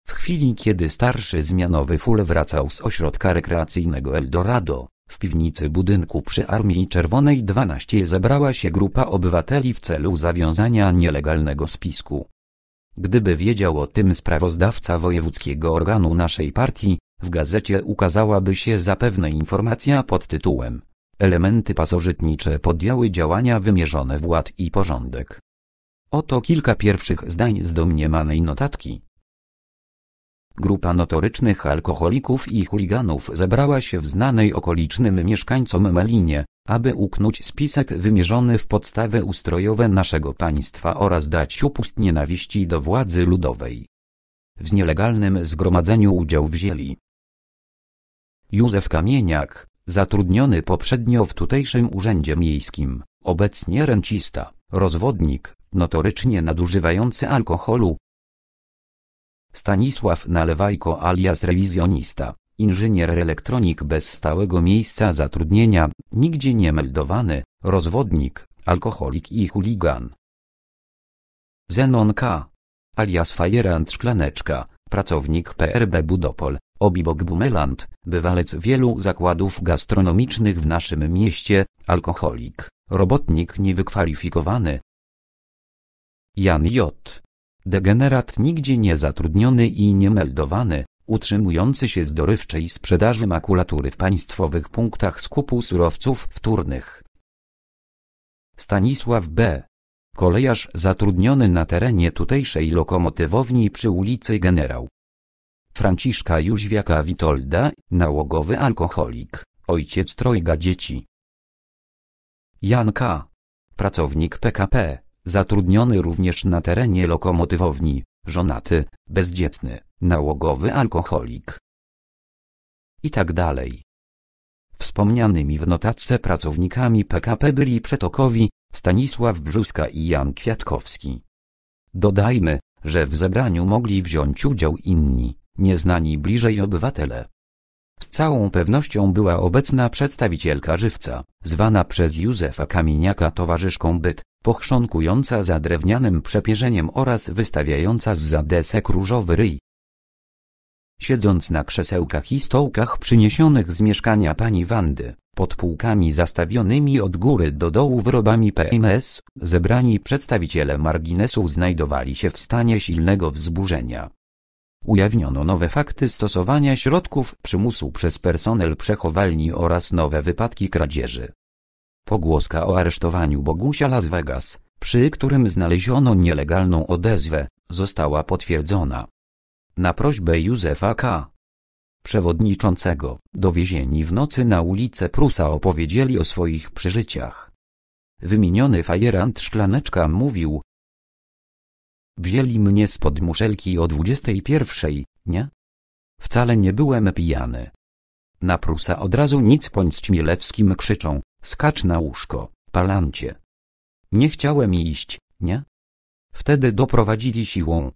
B: W chwili kiedy starszy zmianowy full wracał z ośrodka rekreacyjnego Eldorado, w piwnicy budynku przy Armii Czerwonej 12 zebrała się grupa obywateli w celu zawiązania nielegalnego spisku. Gdyby wiedział o tym sprawozdawca wojewódzkiego organu naszej partii, w gazecie ukazałaby się zapewne informacja pod tytułem Elementy pasożytnicze podjęły działania wymierzone w ład i porządek. Oto kilka pierwszych zdań z domniemanej notatki. Grupa notorycznych alkoholików i chuliganów zebrała się w znanej okolicznym mieszkańcom Melinie, aby uknąć spisek wymierzony w podstawy ustrojowe naszego państwa oraz dać upust nienawiści do władzy ludowej. W nielegalnym zgromadzeniu udział wzięli Józef Kamieniak, zatrudniony poprzednio w tutejszym urzędzie miejskim, obecnie rencista, rozwodnik, notorycznie nadużywający alkoholu, Stanisław Nalewajko alias rewizjonista, inżynier elektronik bez stałego miejsca zatrudnienia, nigdzie nie meldowany, rozwodnik, alkoholik i chuligan. Zenon K. alias Fajerant Szklaneczka, pracownik PRB Budopol, Obibok Bumeland, bywalec wielu zakładów gastronomicznych w naszym mieście, alkoholik, robotnik niewykwalifikowany. Jan J. Degenerat nigdzie nie zatrudniony i niemeldowany, utrzymujący się z dorywczej sprzedaży makulatury w państwowych punktach skupu surowców wtórnych. Stanisław B. Kolejarz zatrudniony na terenie tutejszej lokomotywowni przy ulicy Generał Franciszka Jóźwiaka Witolda, nałogowy alkoholik, ojciec trojga dzieci. Janka. Pracownik PKP zatrudniony również na terenie lokomotywowni, żonaty, bezdzietny, nałogowy alkoholik I tak dalej. Wspomnianymi w notatce pracownikami PKP byli Przetokowi, Stanisław Brzuska i Jan Kwiatkowski. Dodajmy, że w zebraniu mogli wziąć udział inni, nieznani bliżej obywatele. Z całą pewnością była obecna przedstawicielka Żywca, zwana przez Józefa Kamieniaka towarzyszką byt, pochrząkująca za drewnianym przepierzeniem oraz wystawiająca z desek różowy ryj. Siedząc na krzesełkach i stołkach przyniesionych z mieszkania pani Wandy, pod półkami zastawionymi od góry do dołu wyrobami PMS, zebrani przedstawiciele marginesu znajdowali się w stanie silnego wzburzenia. Ujawniono nowe fakty stosowania środków przymusu przez personel przechowalni oraz nowe wypadki kradzieży. Pogłoska o aresztowaniu Bogusia Las Vegas, przy którym znaleziono nielegalną odezwę, została potwierdzona. Na prośbę Józefa K. Przewodniczącego, dowiezieni w nocy na ulicę Prusa opowiedzieli o swoich przeżyciach. Wymieniony fajerant Szklaneczka mówił, Wzięli mnie spod muszelki o 21, nie? Wcale nie byłem pijany. Na Prusa od razu nic pońc Ćmielewskim krzyczą, Skacz na łóżko, palancie. Nie chciałem iść, nie? Wtedy doprowadzili siłą.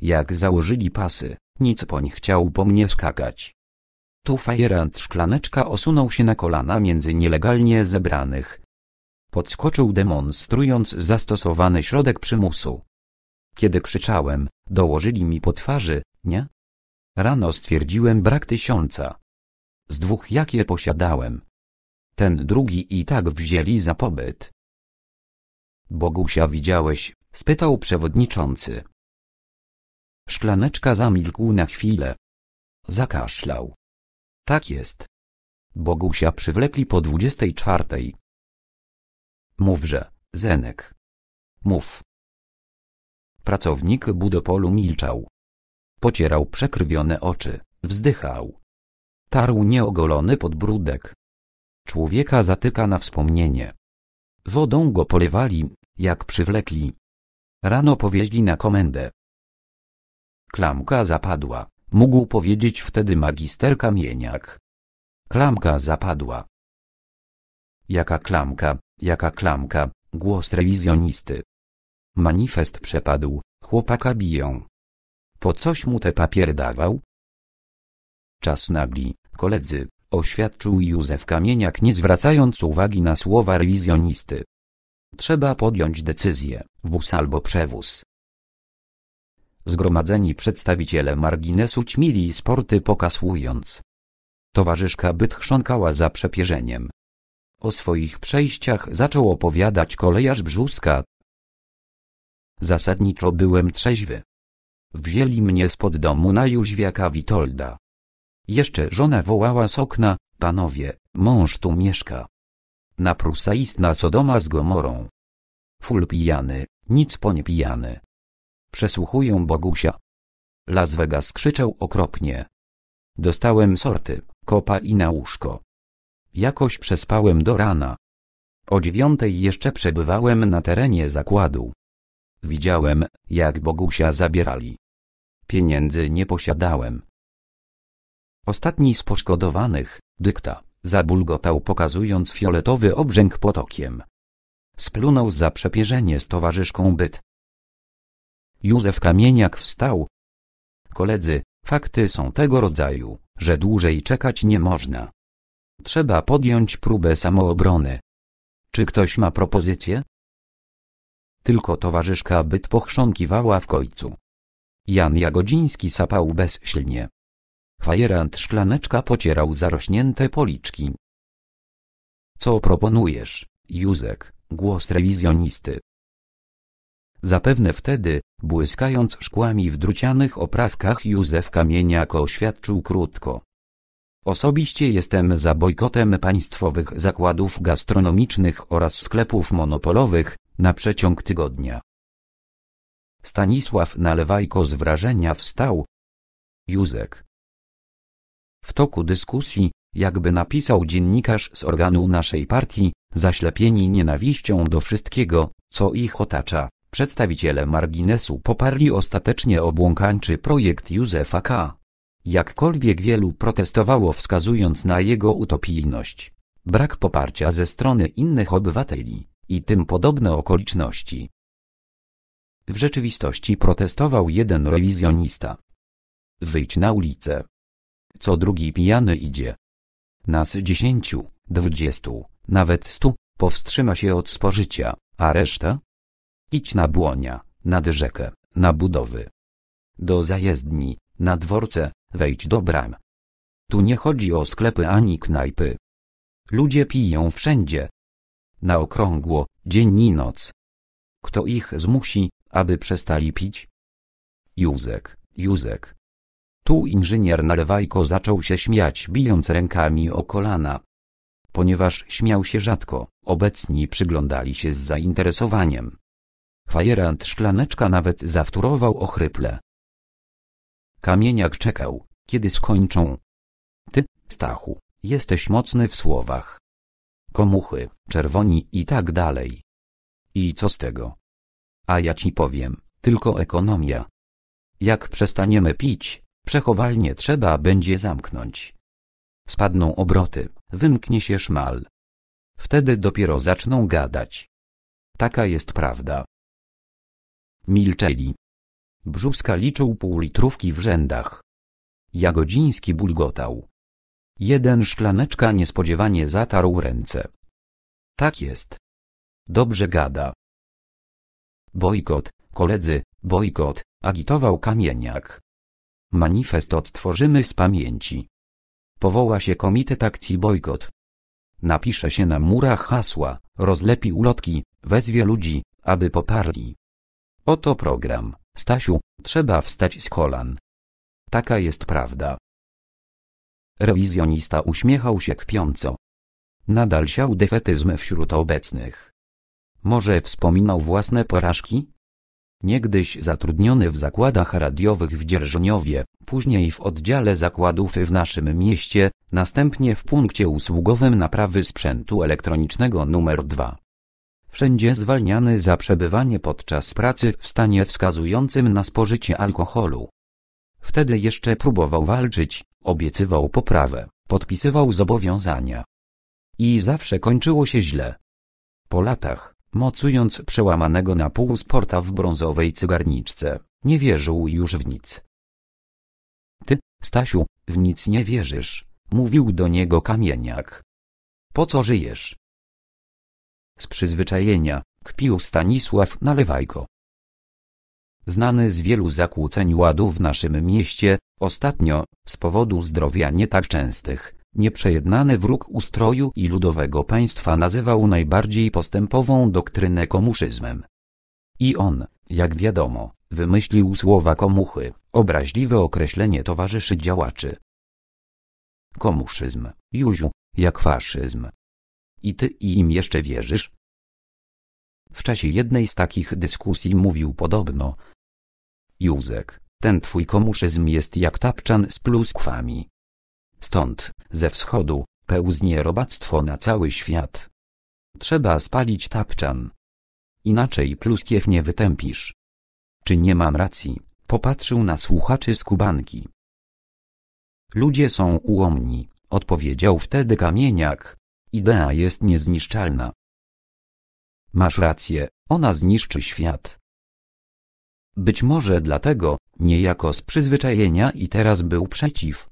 B: Jak założyli pasy, nic poń chciał po mnie skakać. Tu fajerant szklaneczka osunął się na kolana między nielegalnie zebranych. Podskoczył demonstrując zastosowany środek przymusu. Kiedy krzyczałem, dołożyli mi po twarzy, nie? Rano stwierdziłem brak tysiąca. Z dwóch jakie posiadałem, ten drugi i tak wzięli za pobyt. Bogusia widziałeś, spytał przewodniczący. Szklaneczka
A: zamilkł na chwilę. Zakaszlał. Tak jest. Bogusia przywlekli po dwudziestej czwartej. Mówże, Zenek. Mów. Pracownik Budopolu milczał.
B: Pocierał przekrwione oczy, wzdychał. Tarł nieogolony podbródek. Człowieka zatyka na wspomnienie. Wodą go polewali, jak przywlekli. Rano powieźli na komendę. Klamka zapadła, mógł powiedzieć wtedy magister Kamieniak. Klamka zapadła. Jaka klamka, jaka klamka, głos rewizjonisty. Manifest przepadł, chłopaka biją. Po coś mu te papier dawał? Czas nagli, koledzy oświadczył Józef Kamieniak nie zwracając uwagi na słowa rewizjonisty. Trzeba podjąć decyzję, wóz albo przewóz. Zgromadzeni przedstawiciele marginesu ćmili sporty pokasłując. Towarzyszka byt chrząkała za przepierzeniem. O swoich przejściach zaczął opowiadać kolejarz Brzuska. Zasadniczo byłem trzeźwy. Wzięli mnie spod domu na Jóźwiaka Witolda. Jeszcze żona wołała z okna, panowie, mąż tu mieszka. Na prusa istna Sodoma z Gomorą. Full pijany, nic po nie pijany. Przesłuchują Bogusia. Las Vegas krzyczał okropnie. Dostałem sorty, kopa i na łóżko. Jakoś przespałem do rana. O dziewiątej jeszcze przebywałem na terenie zakładu. Widziałem, jak Bogusia zabierali. Pieniędzy nie posiadałem. Ostatni z poszkodowanych, dykta, zabulgotał pokazując fioletowy obrzęk potokiem. Splunął za przepierzenie z towarzyszką byt. Józef Kamieniak wstał. Koledzy, fakty są tego rodzaju, że dłużej czekać nie można. Trzeba podjąć próbę samoobrony. Czy ktoś ma propozycję? Tylko towarzyszka byt pochrząkiwała w końcu. Jan Jagodziński sapał bezsilnie. Fajerant szklaneczka pocierał zarośnięte policzki. Co proponujesz, Józek? Głos rewizjonisty. Zapewne wtedy, błyskając szkłami w drucianych oprawkach Józef Kamieniak oświadczył krótko. Osobiście jestem za bojkotem państwowych zakładów gastronomicznych oraz sklepów monopolowych, na przeciąg tygodnia. Stanisław Nalewajko z wrażenia wstał. Józek, w toku dyskusji, jakby napisał dziennikarz z organu naszej partii, zaślepieni nienawiścią do wszystkiego, co ich otacza, przedstawiciele marginesu poparli ostatecznie obłąkańczy projekt Józefa K. Jakkolwiek wielu protestowało wskazując na jego utopijność, brak poparcia ze strony innych obywateli i tym podobne okoliczności. W rzeczywistości protestował jeden rewizjonista. Wyjdź na ulicę co drugi pijany idzie. Nas dziesięciu, dwudziestu, nawet stu, powstrzyma się od spożycia, a reszta? Idź na błonia, nad rzekę, na budowy. Do zajezdni, na dworce, wejdź do bram. Tu nie chodzi o sklepy ani knajpy. Ludzie piją wszędzie. Na okrągło, dzień i noc. Kto ich zmusi, aby przestali pić? Józek, Józek, tu inżynier Nalewajko zaczął się śmiać bijąc rękami o kolana. Ponieważ śmiał się rzadko, obecni przyglądali się z zainteresowaniem. Fajerant szklaneczka nawet zawtórował ochryple. Kamieniak czekał, kiedy skończą. Ty, Stachu, jesteś mocny w słowach. Komuchy, czerwoni i tak dalej. I co z tego? A ja ci powiem, tylko ekonomia. Jak przestaniemy pić, Przechowalnie trzeba będzie zamknąć. Spadną obroty, wymknie się szmal. Wtedy dopiero zaczną gadać. Taka jest prawda. Milczeli. Brzuska liczył litrówki w rzędach. Jagodziński bulgotał. Jeden szklaneczka niespodziewanie
A: zatarł ręce. Tak jest. Dobrze gada. Bojkot, koledzy, bojkot, agitował Kamieniak.
B: Manifest odtworzymy z pamięci. Powoła się komitet akcji Bojkot. Napisze się na murach hasła, rozlepi ulotki, wezwie ludzi, aby poparli. Oto program, Stasiu, trzeba wstać z kolan. Taka jest prawda. Rewizjonista uśmiechał się kpiąco. Nadal siał defetyzm wśród obecnych. Może wspominał własne porażki? Niegdyś zatrudniony w zakładach radiowych w Dzierżoniowie, później w oddziale zakładów w naszym mieście, następnie w punkcie usługowym naprawy sprzętu elektronicznego nr 2. Wszędzie zwalniany za przebywanie podczas pracy w stanie wskazującym na spożycie alkoholu. Wtedy jeszcze próbował walczyć, obiecywał poprawę, podpisywał zobowiązania. I zawsze kończyło się źle. Po latach, mocując przełamanego na pół sporta w brązowej cygarniczce, nie wierzył już w nic. Ty, Stasiu, w nic nie wierzysz, mówił do niego kamieniak. Po co żyjesz? Z przyzwyczajenia, kpił Stanisław Nalewajko. Znany z wielu zakłóceń ładu w naszym mieście, ostatnio, z powodu zdrowia nie tak częstych, Nieprzejednany wróg ustroju i ludowego państwa nazywał najbardziej postępową doktrynę komuszyzmem. I on, jak wiadomo, wymyślił słowa komuchy, obraźliwe określenie towarzyszy działaczy. Komuszyzm, Józiu, jak faszyzm. I ty im jeszcze wierzysz? W czasie jednej z takich dyskusji mówił podobno. Józek, ten twój komuszyzm jest jak tapczan z pluskwami. Stąd, ze wschodu, pełznie robactwo na cały świat. Trzeba spalić tapczan. Inaczej pluskiew nie wytępisz. Czy nie mam racji? Popatrzył na słuchaczy z Kubanki. Ludzie są ułomni, odpowiedział wtedy Kamieniak. Idea jest niezniszczalna. Masz rację, ona zniszczy świat. Być może dlatego, niejako z przyzwyczajenia i teraz był przeciw.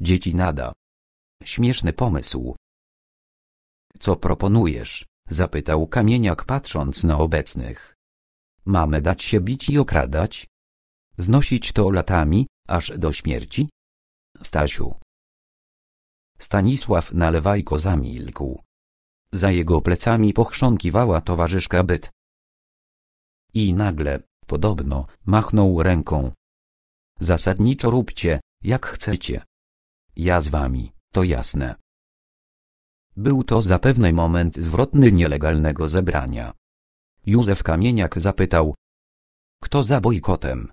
B: Dzieci nada. Śmieszny pomysł. Co proponujesz? zapytał kamieniak patrząc na obecnych. Mamy dać się bić i okradać? Znosić to latami, aż do śmierci? Stasiu. Stanisław Nalewajko zamilkł. Za jego plecami pochrząkiwała towarzyszka byt.
A: I nagle, podobno, machnął ręką. Zasadniczo róbcie, jak chcecie. Ja z wami, to jasne. Był to zapewne moment zwrotny nielegalnego zebrania. Józef Kamieniak zapytał. Kto za bojkotem?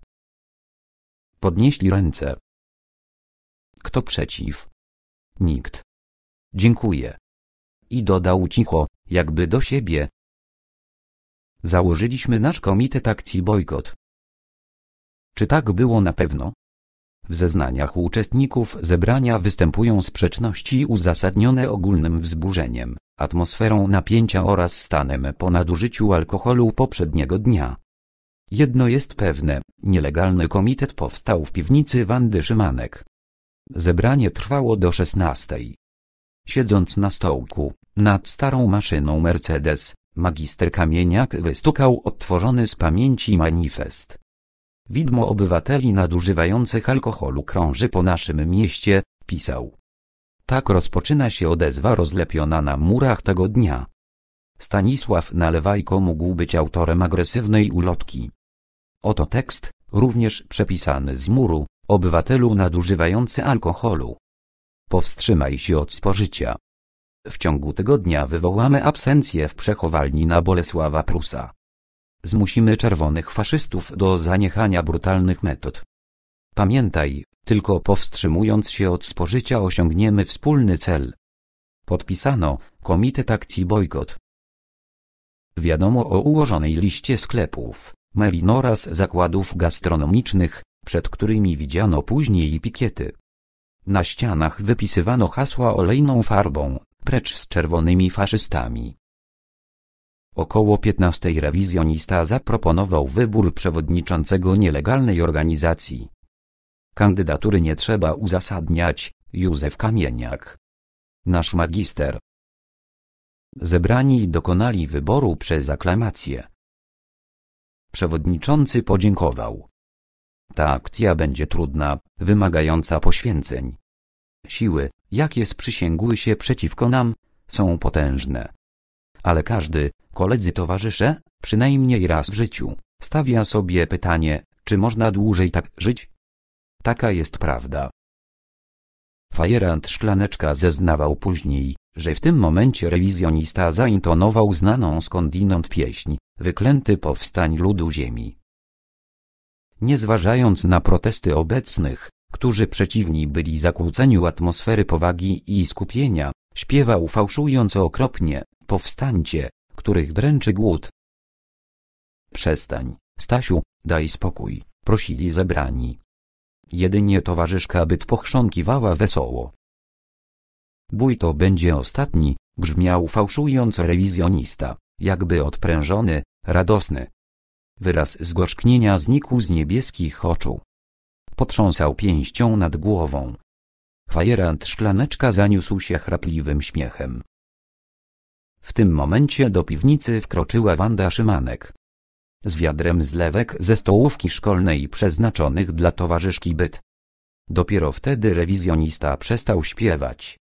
A: Podnieśli ręce. Kto przeciw? Nikt. Dziękuję. I dodał cicho, jakby do siebie.
B: Założyliśmy nasz komitet akcji bojkot. Czy tak było na pewno? W zeznaniach uczestników zebrania występują sprzeczności uzasadnione ogólnym wzburzeniem, atmosferą napięcia oraz stanem po nadużyciu alkoholu poprzedniego dnia. Jedno jest pewne, nielegalny komitet powstał w piwnicy Wandy Szymanek. Zebranie trwało do 16. Siedząc na stołku, nad starą maszyną Mercedes, magister Kamieniak wystukał odtworzony z pamięci manifest. Widmo obywateli nadużywających alkoholu krąży po naszym mieście, pisał. Tak rozpoczyna się odezwa rozlepiona na murach tego dnia. Stanisław Nalewajko mógł być autorem agresywnej ulotki. Oto tekst, również przepisany z muru, obywatelu nadużywający alkoholu. Powstrzymaj się od spożycia. W ciągu tygodnia wywołamy absencję w przechowalni na Bolesława Prusa. Zmusimy czerwonych faszystów do zaniechania brutalnych metod. Pamiętaj, tylko powstrzymując się od spożycia osiągniemy wspólny cel. Podpisano Komitet Akcji Bojkot. Wiadomo o ułożonej liście sklepów, melin oraz zakładów gastronomicznych, przed którymi widziano później pikiety. Na ścianach wypisywano hasła olejną farbą, precz z czerwonymi faszystami. Około 15 rewizjonista zaproponował wybór przewodniczącego nielegalnej organizacji. Kandydatury nie trzeba uzasadniać, Józef Kamieniak. Nasz magister. Zebrani dokonali wyboru przez aklamację. Przewodniczący podziękował. Ta akcja będzie trudna, wymagająca poświęceń. Siły, jakie sprzysięgły się przeciwko nam, są potężne. Ale każdy, koledzy towarzysze, przynajmniej raz w życiu, stawia sobie pytanie, czy można dłużej tak żyć? Taka jest prawda. Fajerant Szklaneczka zeznawał później, że w tym momencie rewizjonista zaintonował znaną skądinąd pieśń, wyklęty powstań ludu ziemi. Nie zważając na protesty obecnych, którzy przeciwni byli zakłóceniu atmosfery powagi i skupienia, śpiewał fałszując okropnie, powstańcie, których dręczy głód. Przestań, Stasiu, daj spokój, prosili zebrani. Jedynie towarzyszka byt pochrząkiwała wesoło. Bój to będzie ostatni, brzmiał fałszując rewizjonista, jakby odprężony, radosny. Wyraz zgorzknienia znikł z niebieskich oczu. Potrząsał pięścią nad głową. Fajerant szklaneczka zaniósł się chrapliwym śmiechem. W tym momencie do piwnicy wkroczyła Wanda Szymanek. Z wiadrem zlewek ze stołówki szkolnej przeznaczonych dla towarzyszki byt. Dopiero wtedy rewizjonista przestał śpiewać.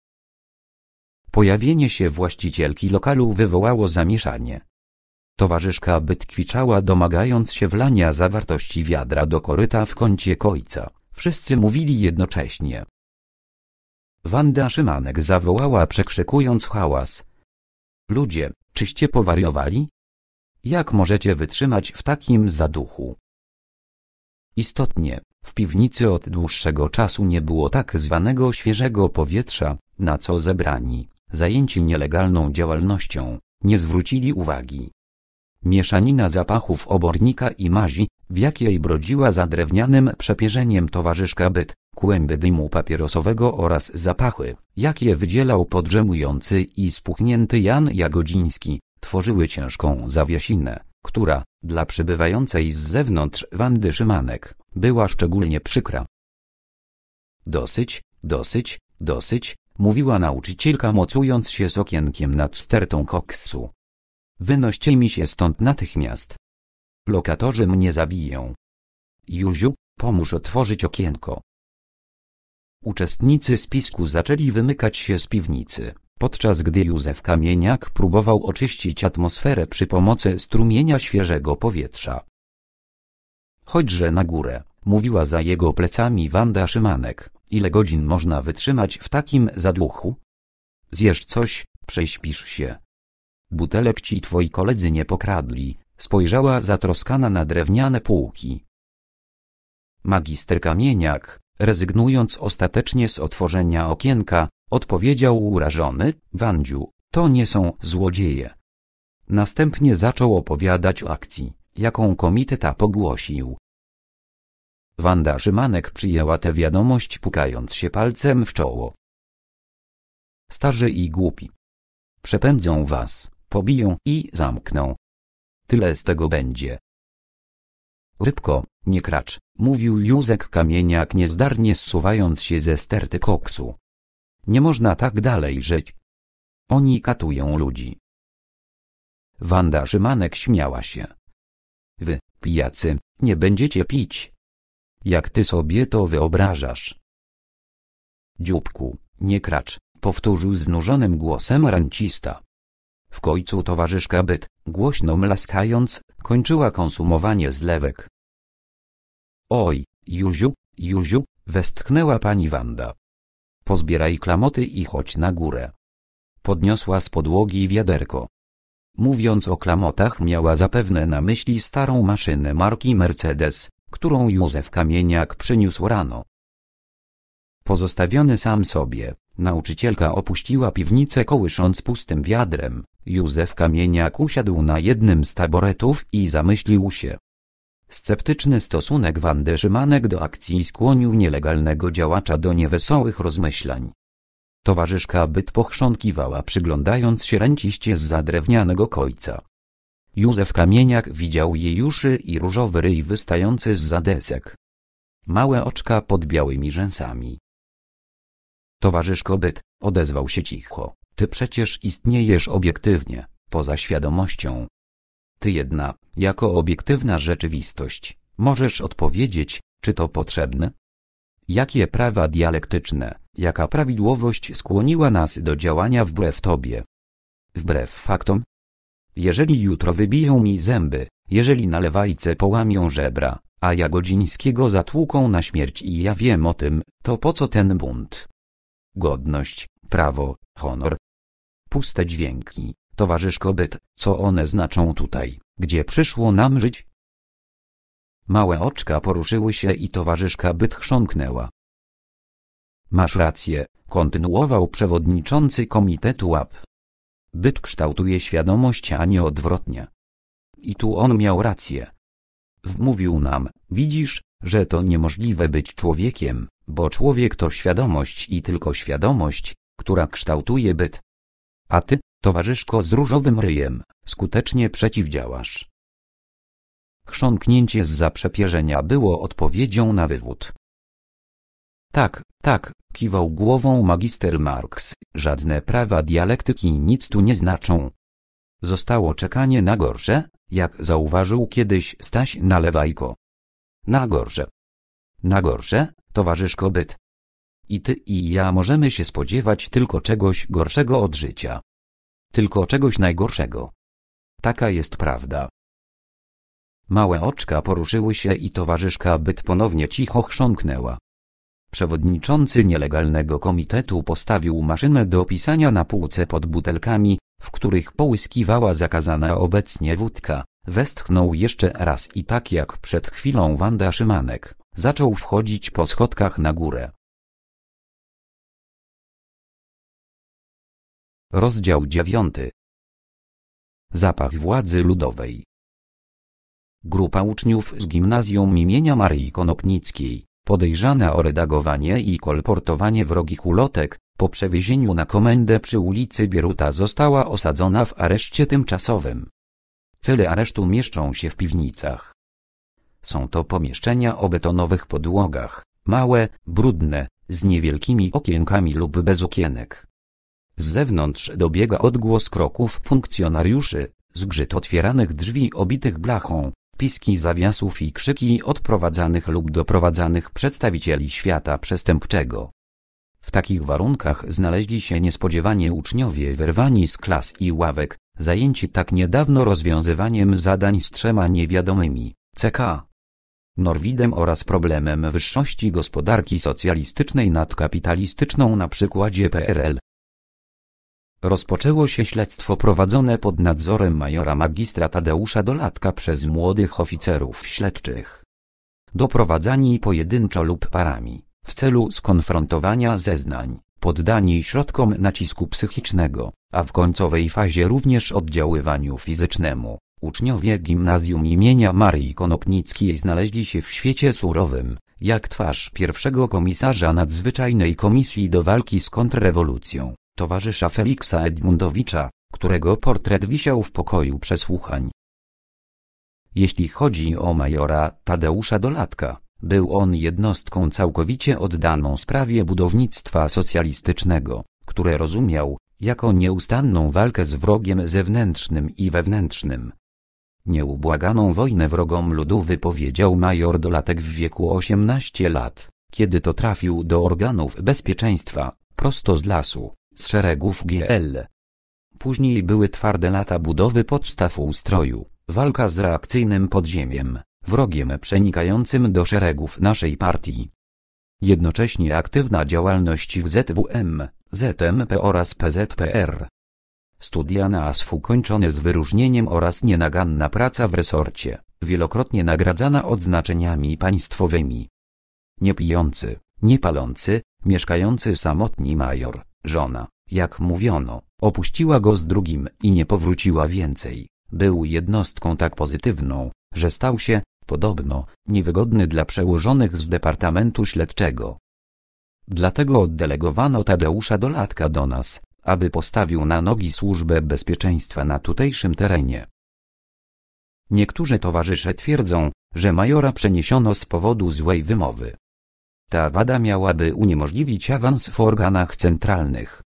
B: Pojawienie się właścicielki lokalu wywołało zamieszanie. Towarzyszka byt kwiczała domagając się wlania zawartości wiadra do koryta w kącie kojca. Wszyscy mówili jednocześnie. Wanda Szymanek zawołała przekrzykując hałas – Ludzie, czyście powariowali? Jak możecie wytrzymać w takim zaduchu? Istotnie, w piwnicy od dłuższego czasu nie było tak zwanego świeżego powietrza, na co zebrani, zajęci nielegalną działalnością, nie zwrócili uwagi. Mieszanina zapachów obornika i mazi, w jakiej brodziła za drewnianym przepierzeniem towarzyszka byt, kłęby dymu papierosowego oraz zapachy, jakie wydzielał podrzemujący i spuchnięty Jan Jagodziński, tworzyły ciężką zawiesinę, która, dla przybywającej z zewnątrz Wandy Szymanek, była szczególnie przykra. Dosyć, dosyć, dosyć, mówiła nauczycielka mocując się z okienkiem nad stertą koksu. Wynoście mi się stąd natychmiast. Lokatorzy mnie zabiją. Juziu, pomóż otworzyć okienko. Uczestnicy spisku zaczęli wymykać się z piwnicy, podczas gdy Józef Kamieniak próbował oczyścić atmosferę przy pomocy strumienia świeżego powietrza. Chodźże na górę, mówiła za jego plecami Wanda Szymanek, ile godzin można wytrzymać w takim zadłuchu? Zjesz coś, prześpisz się. Butelek ci twoi koledzy nie pokradli, Spojrzała zatroskana na drewniane półki. Magister Kamieniak, rezygnując ostatecznie z otworzenia okienka, odpowiedział urażony, Wandziu, to nie są złodzieje. Następnie zaczął opowiadać o akcji, jaką komiteta pogłosił. Wanda Szymanek przyjęła tę wiadomość pukając się palcem w czoło. Starzy i głupi. Przepędzą was, pobiją i zamkną. Tyle z tego będzie. Rybko, nie kracz, mówił Józek Kamieniak niezdarnie zsuwając się ze sterty koksu. Nie można tak dalej żyć. Oni katują ludzi. Wanda Szymanek śmiała się. Wy, pijacy, nie będziecie pić. Jak ty sobie to wyobrażasz? Dzióbku, nie kracz, powtórzył znużonym głosem rancista. W końcu towarzyszka byt, głośno mlaskając, kończyła konsumowanie zlewek. Oj, Juziu, Juziu, westchnęła pani Wanda. Pozbieraj klamoty i chodź na górę. Podniosła z podłogi wiaderko. Mówiąc o klamotach miała zapewne na myśli starą maszynę marki Mercedes, którą Józef Kamieniak przyniósł rano. Pozostawiony sam sobie, nauczycielka opuściła piwnicę kołysząc pustym wiadrem, Józef Kamieniak usiadł na jednym z taboretów i zamyślił się. Sceptyczny stosunek Wandy Szymanek do akcji skłonił nielegalnego działacza do niewesołych rozmyślań. Towarzyszka byt pochrząkiwała przyglądając się ręciście z drewnianego kojca. Józef Kamieniak widział jej uszy i różowy ryj wystający z zadesek. Małe oczka pod białymi rzęsami. Towarzysz kobyt, odezwał się cicho. Ty przecież istniejesz obiektywnie, poza świadomością. Ty jedna, jako obiektywna rzeczywistość, możesz odpowiedzieć, czy to potrzebne? Jakie prawa dialektyczne, jaka prawidłowość skłoniła nas do działania wbrew tobie? Wbrew faktom? Jeżeli jutro wybiją mi zęby, jeżeli nalewajce połamią żebra, a Jagodzińskiego zatłuką na śmierć i ja wiem o tym, to po co ten bunt? godność, prawo, honor. Puste dźwięki, towarzysz kobyt, co one znaczą tutaj, gdzie przyszło nam żyć? Małe oczka poruszyły się i towarzyszka byt chrząknęła. Masz rację, kontynuował przewodniczący komitetu łap. Byt kształtuje świadomość, a nie odwrotnie. I tu on miał rację. Wmówił nam, widzisz, że to niemożliwe być człowiekiem, bo człowiek to świadomość i tylko świadomość, która kształtuje byt. A ty, towarzyszko z różowym ryjem, skutecznie przeciwdziałasz. Chrząknięcie z zaprzepierzenia było odpowiedzią na wywód. Tak, tak, kiwał głową magister Marx, żadne prawa dialektyki nic tu nie znaczą. Zostało czekanie na gorsze, jak zauważył kiedyś Staś Nalewajko. Na gorsze. Na gorsze, towarzysz kobyt. I ty i ja możemy się spodziewać tylko czegoś gorszego od życia. Tylko czegoś najgorszego. Taka jest prawda. Małe oczka poruszyły się i towarzyszka byt ponownie cicho chrząknęła. Przewodniczący nielegalnego komitetu postawił maszynę do pisania na półce pod butelkami, w których połyskiwała zakazana obecnie wódka.
A: Westchnął jeszcze raz i tak jak przed chwilą Wanda Szymanek. Zaczął wchodzić po schodkach na górę. Rozdział dziewiąty. Zapach władzy ludowej.
B: Grupa uczniów z gimnazjum imienia Maryi Konopnickiej, podejrzana o redagowanie i kolportowanie wrogich ulotek, po przewiezieniu na komendę przy ulicy Bieruta została osadzona w areszcie tymczasowym. Cele aresztu mieszczą się w piwnicach. Są to pomieszczenia o betonowych podłogach, małe, brudne, z niewielkimi okienkami lub bez okienek. Z zewnątrz dobiega odgłos kroków funkcjonariuszy, zgrzyt otwieranych drzwi obitych blachą, piski zawiasów i krzyki odprowadzanych lub doprowadzanych przedstawicieli świata przestępczego. W takich warunkach znaleźli się niespodziewanie uczniowie wyrwani z klas i ławek, zajęci tak niedawno rozwiązywaniem zadań z trzema niewiadomymi, CK, Norwidem oraz problemem wyższości gospodarki socjalistycznej nad kapitalistyczną na przykładzie PRL. Rozpoczęło się śledztwo prowadzone pod nadzorem majora magistra Tadeusza Dolatka przez młodych oficerów śledczych. Doprowadzani pojedynczo lub parami, w celu skonfrontowania zeznań, poddani środkom nacisku psychicznego, a w końcowej fazie również oddziaływaniu fizycznemu. Uczniowie gimnazjum imienia Marii Konopnickiej znaleźli się w świecie surowym, jak twarz pierwszego komisarza nadzwyczajnej komisji do walki z kontrrewolucją, towarzysza Feliksa Edmundowicza, którego portret wisiał w pokoju przesłuchań. Jeśli chodzi o majora Tadeusza Dolatka, był on jednostką całkowicie oddaną sprawie budownictwa socjalistycznego, które rozumiał, jako nieustanną walkę z wrogiem zewnętrznym i wewnętrznym, Nieubłaganą wojnę wrogom ludu wypowiedział major Dolatek w wieku 18 lat, kiedy to trafił do organów bezpieczeństwa, prosto z lasu, z szeregów GL. Później były twarde lata budowy podstaw ustroju, walka z reakcyjnym podziemiem, wrogiem przenikającym do szeregów naszej partii. Jednocześnie aktywna działalność w ZWM, ZMP oraz PZPR. Studia na ASFU kończone z wyróżnieniem oraz nienaganna praca w resorcie, wielokrotnie nagradzana odznaczeniami państwowymi. Niepijący, niepalący, mieszkający samotni major, żona, jak mówiono, opuściła go z drugim i nie powróciła więcej. Był jednostką tak pozytywną, że stał się, podobno, niewygodny dla przełożonych z Departamentu Śledczego. Dlatego oddelegowano Tadeusza Dolatka do nas, aby postawił na nogi służbę bezpieczeństwa na tutejszym terenie. Niektórzy towarzysze twierdzą, że majora przeniesiono z powodu złej wymowy. Ta wada miałaby uniemożliwić awans w organach centralnych.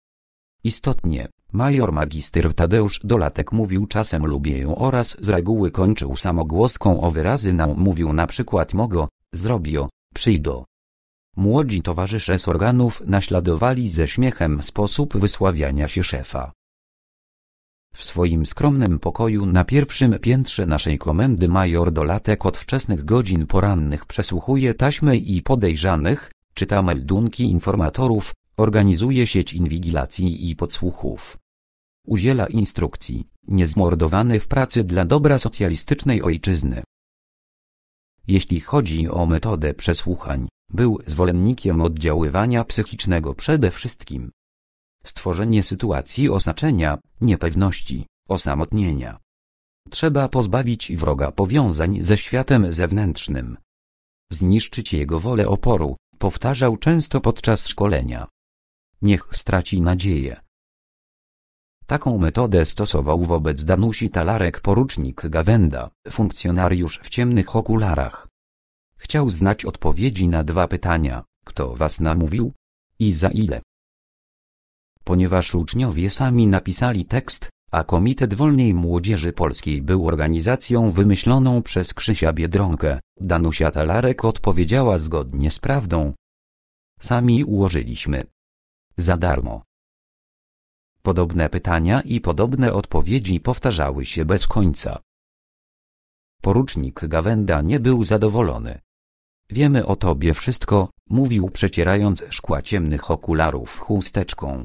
B: Istotnie, major magister Tadeusz Dolatek mówił czasem lubię ją oraz z reguły kończył samogłoską o wyrazy nam mówił na przykład mogo, zrobio, przyjdo. Młodzi towarzysze z organów naśladowali ze śmiechem sposób wysławiania się szefa. W swoim skromnym pokoju na pierwszym piętrze naszej komendy major Dolatek od wczesnych godzin porannych przesłuchuje taśmy i podejrzanych, czyta meldunki informatorów, organizuje sieć inwigilacji i podsłuchów. Udziela instrukcji, niezmordowany w pracy dla dobra socjalistycznej ojczyzny. Jeśli chodzi o metodę przesłuchań, był zwolennikiem oddziaływania psychicznego przede wszystkim. Stworzenie sytuacji oznaczenia, niepewności, osamotnienia. Trzeba pozbawić wroga powiązań ze światem zewnętrznym. Zniszczyć jego wolę oporu, powtarzał często podczas szkolenia. Niech straci nadzieję, Taką metodę stosował wobec Danusi Talarek porucznik Gawenda, funkcjonariusz w ciemnych okularach. Chciał znać odpowiedzi na dwa pytania, kto was namówił i za ile. Ponieważ uczniowie sami napisali tekst, a Komitet Wolnej Młodzieży Polskiej był organizacją wymyśloną przez Krzysia Biedronkę, Danusia Talarek odpowiedziała zgodnie z prawdą.
A: Sami ułożyliśmy. Za darmo. Podobne pytania i podobne odpowiedzi powtarzały się bez końca.
B: Porucznik Gawenda nie był zadowolony. Wiemy o tobie wszystko, mówił przecierając szkła ciemnych okularów chusteczką.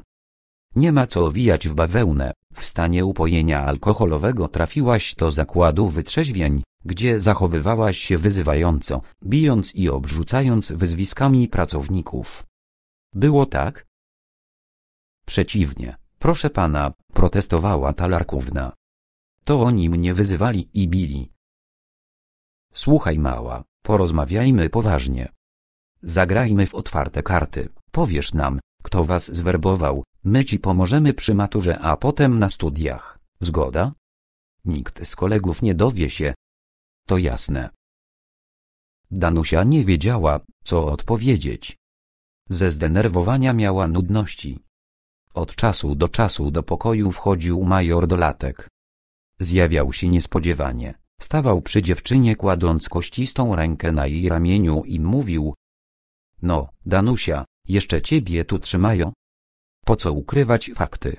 B: Nie ma co owijać w bawełnę, w stanie upojenia alkoholowego trafiłaś do zakładu wytrzeźwień, gdzie zachowywałaś się wyzywająco, bijąc i obrzucając wyzwiskami pracowników. Było tak? Przeciwnie. Proszę pana, protestowała talarkówna. To oni mnie wyzywali i bili. Słuchaj mała, porozmawiajmy poważnie. Zagrajmy w otwarte karty, powiesz nam, kto was zwerbował, my ci pomożemy przy maturze, a potem na studiach. Zgoda? Nikt z kolegów nie dowie się. To jasne. Danusia nie wiedziała, co odpowiedzieć. Ze zdenerwowania miała nudności. Od czasu do czasu do pokoju wchodził major Dolatek. Zjawiał się niespodziewanie. Stawał przy dziewczynie kładąc kościstą rękę na jej ramieniu i mówił No, Danusia, jeszcze ciebie tu trzymają? Po co ukrywać fakty?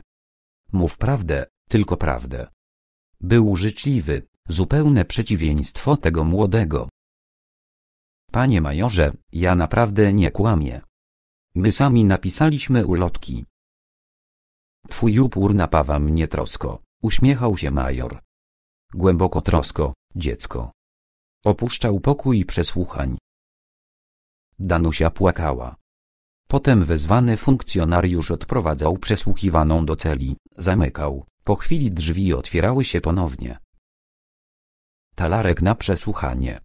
B: Mów prawdę, tylko prawdę. Był życzliwy, zupełne przeciwieństwo tego młodego. Panie majorze, ja naprawdę nie kłamię. My sami napisaliśmy ulotki. Twój upór napawa mnie trosko, uśmiechał się major. Głęboko trosko, dziecko. Opuszczał pokój przesłuchań. Danusia płakała. Potem wezwany funkcjonariusz odprowadzał przesłuchiwaną do celi, zamykał, po chwili drzwi otwierały się ponownie. Talarek na przesłuchanie.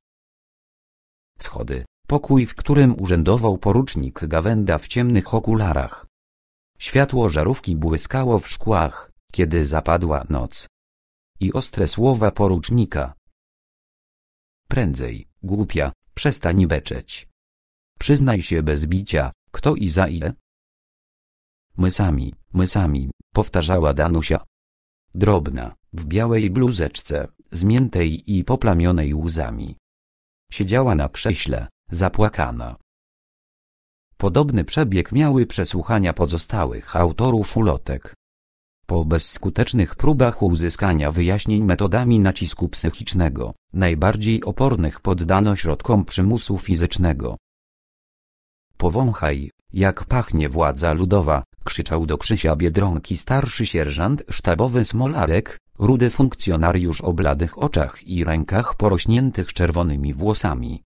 B: Schody, pokój w którym urzędował porucznik Gawenda w ciemnych okularach, Światło żarówki błyskało w szkłach, kiedy zapadła noc. I ostre słowa porucznika. Prędzej, głupia, przestań beczeć. Przyznaj się bez bicia, kto i za ile? My sami, my sami, powtarzała Danusia. Drobna, w białej bluzeczce, zmiętej i poplamionej łzami. Siedziała na krześle, zapłakana. Podobny przebieg miały przesłuchania pozostałych autorów ulotek. Po bezskutecznych próbach uzyskania wyjaśnień metodami nacisku psychicznego, najbardziej opornych poddano środkom przymusu fizycznego. Powąchaj, jak pachnie władza ludowa, krzyczał do Krzysia Biedronki starszy sierżant sztabowy Smolarek, rudy funkcjonariusz o bladych oczach i rękach porośniętych czerwonymi włosami.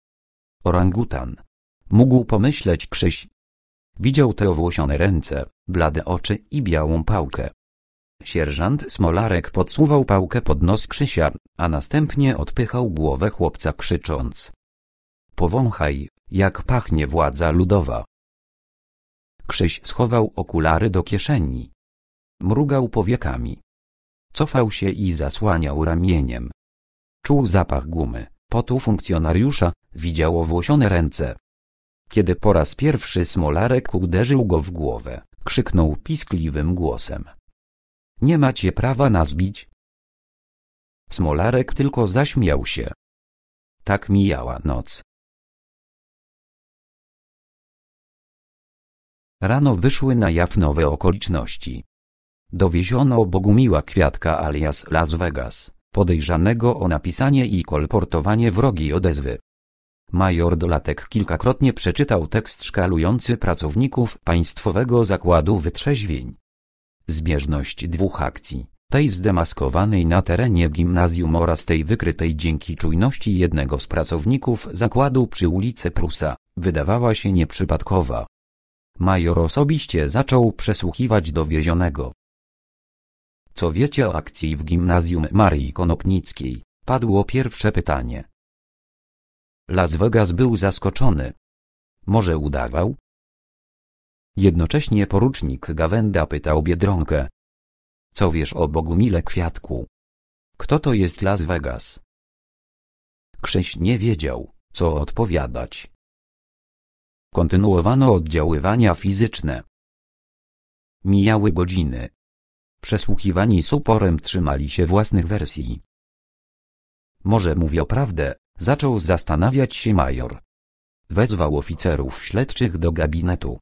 B: Orangutan, Mógł pomyśleć Krzyś. Widział te owłosione ręce, blade oczy i białą pałkę. Sierżant Smolarek podsuwał pałkę pod nos Krzysia, a następnie odpychał głowę chłopca krzycząc. Powąchaj, jak pachnie władza ludowa. Krzyś schował okulary do kieszeni. Mrugał powiekami. Cofał się i zasłaniał ramieniem. Czuł zapach gumy, potu funkcjonariusza, widział owłosione ręce, kiedy po raz pierwszy Smolarek uderzył go w głowę, krzyknął piskliwym głosem.
A: Nie macie prawa nas bić. Smolarek tylko zaśmiał się. Tak mijała noc. Rano wyszły na jaw nowe okoliczności.
B: Dowieziono Bogumiła Kwiatka alias Las Vegas, podejrzanego o napisanie i kolportowanie wrogiej odezwy. Major Dolatek kilkakrotnie przeczytał tekst szkalujący pracowników Państwowego Zakładu Wytrzeźwień. Zbieżność dwóch akcji, tej zdemaskowanej na terenie gimnazjum oraz tej wykrytej dzięki czujności jednego z pracowników zakładu przy ulicy Prusa, wydawała się nieprzypadkowa. Major osobiście zaczął przesłuchiwać dowiezionego. Co wiecie o akcji w gimnazjum Marii Konopnickiej? Padło pierwsze pytanie. Las Vegas był zaskoczony. Może udawał? Jednocześnie porucznik Gawenda pytał Biedronkę.
A: Co wiesz o Bogumile Kwiatku? Kto to jest Las Vegas? Krzyś nie wiedział, co odpowiadać. Kontynuowano oddziaływania fizyczne. Mijały godziny.
B: Przesłuchiwani suporem trzymali się własnych wersji. Może mówię prawdę, Zaczął zastanawiać się major. Wezwał oficerów śledczych do gabinetu.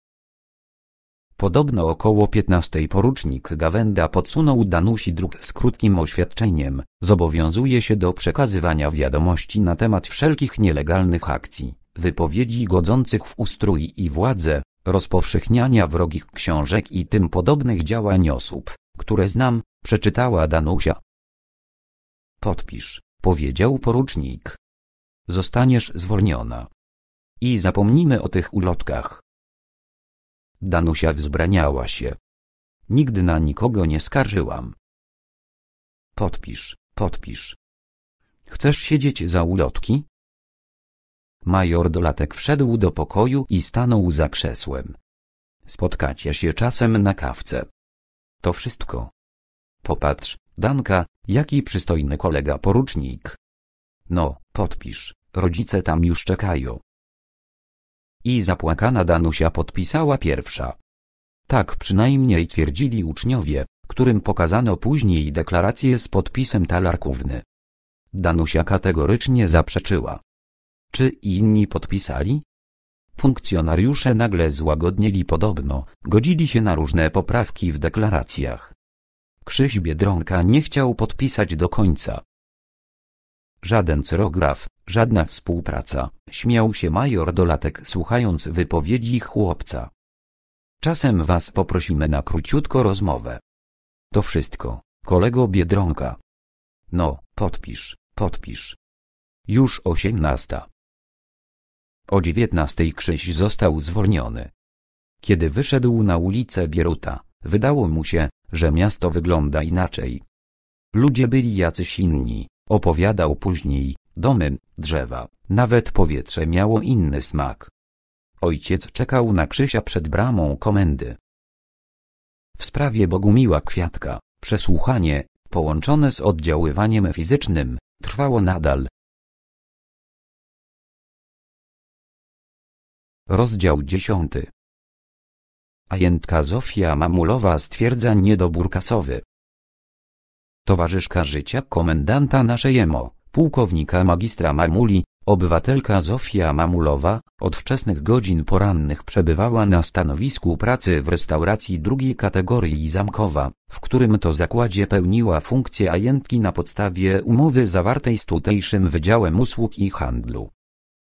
B: Podobno około 15 porucznik Gawenda podsunął Danusi druk z krótkim oświadczeniem, zobowiązuje się do przekazywania wiadomości na temat wszelkich nielegalnych akcji, wypowiedzi godzących w ustrój i władzę, rozpowszechniania wrogich książek i tym podobnych działań osób, które znam, przeczytała Danusia. Podpisz, powiedział porucznik. Zostaniesz zwolniona. I zapomnimy o tych ulotkach.
A: Danusia wzbraniała się. Nigdy na nikogo nie skarżyłam. Podpisz, podpisz. Chcesz siedzieć
B: za ulotki? Major Dolatek wszedł do pokoju i stanął za krzesłem. Spotkacie się czasem na kawce. To wszystko. Popatrz, Danka, jaki przystojny kolega porucznik. No, podpisz, rodzice tam już czekają. I zapłakana Danusia podpisała pierwsza. Tak przynajmniej twierdzili uczniowie, którym pokazano później deklarację z podpisem talarkówny. Danusia kategorycznie zaprzeczyła. Czy inni podpisali? Funkcjonariusze nagle złagodnili podobno, godzili się na różne poprawki w deklaracjach. Krzyś Biedronka nie chciał podpisać do końca. Żaden cyrograf, żadna współpraca, śmiał się major Dolatek słuchając wypowiedzi chłopca. Czasem was poprosimy na króciutko rozmowę. To wszystko, kolego Biedronka. No, podpisz, podpisz. Już osiemnasta. O dziewiętnastej Krzyś został zwolniony. Kiedy wyszedł na ulicę Bieruta, wydało mu się, że miasto wygląda inaczej. Ludzie byli jacyś inni. Opowiadał później, domy, drzewa, nawet powietrze miało inny smak. Ojciec czekał na Krzysia przed bramą komendy. W sprawie Bogumiła Kwiatka,
A: przesłuchanie, połączone z oddziaływaniem fizycznym, trwało nadal. Rozdział 10 Ajentka Zofia Mamulowa stwierdza niedobór kasowy
B: towarzyszka życia komendanta EMO, pułkownika magistra Mamuli, obywatelka Zofia Mamulowa, od wczesnych godzin porannych przebywała na stanowisku pracy w restauracji drugiej kategorii Zamkowa, w którym to zakładzie pełniła funkcję ajentki na podstawie umowy zawartej z tutejszym Wydziałem Usług i Handlu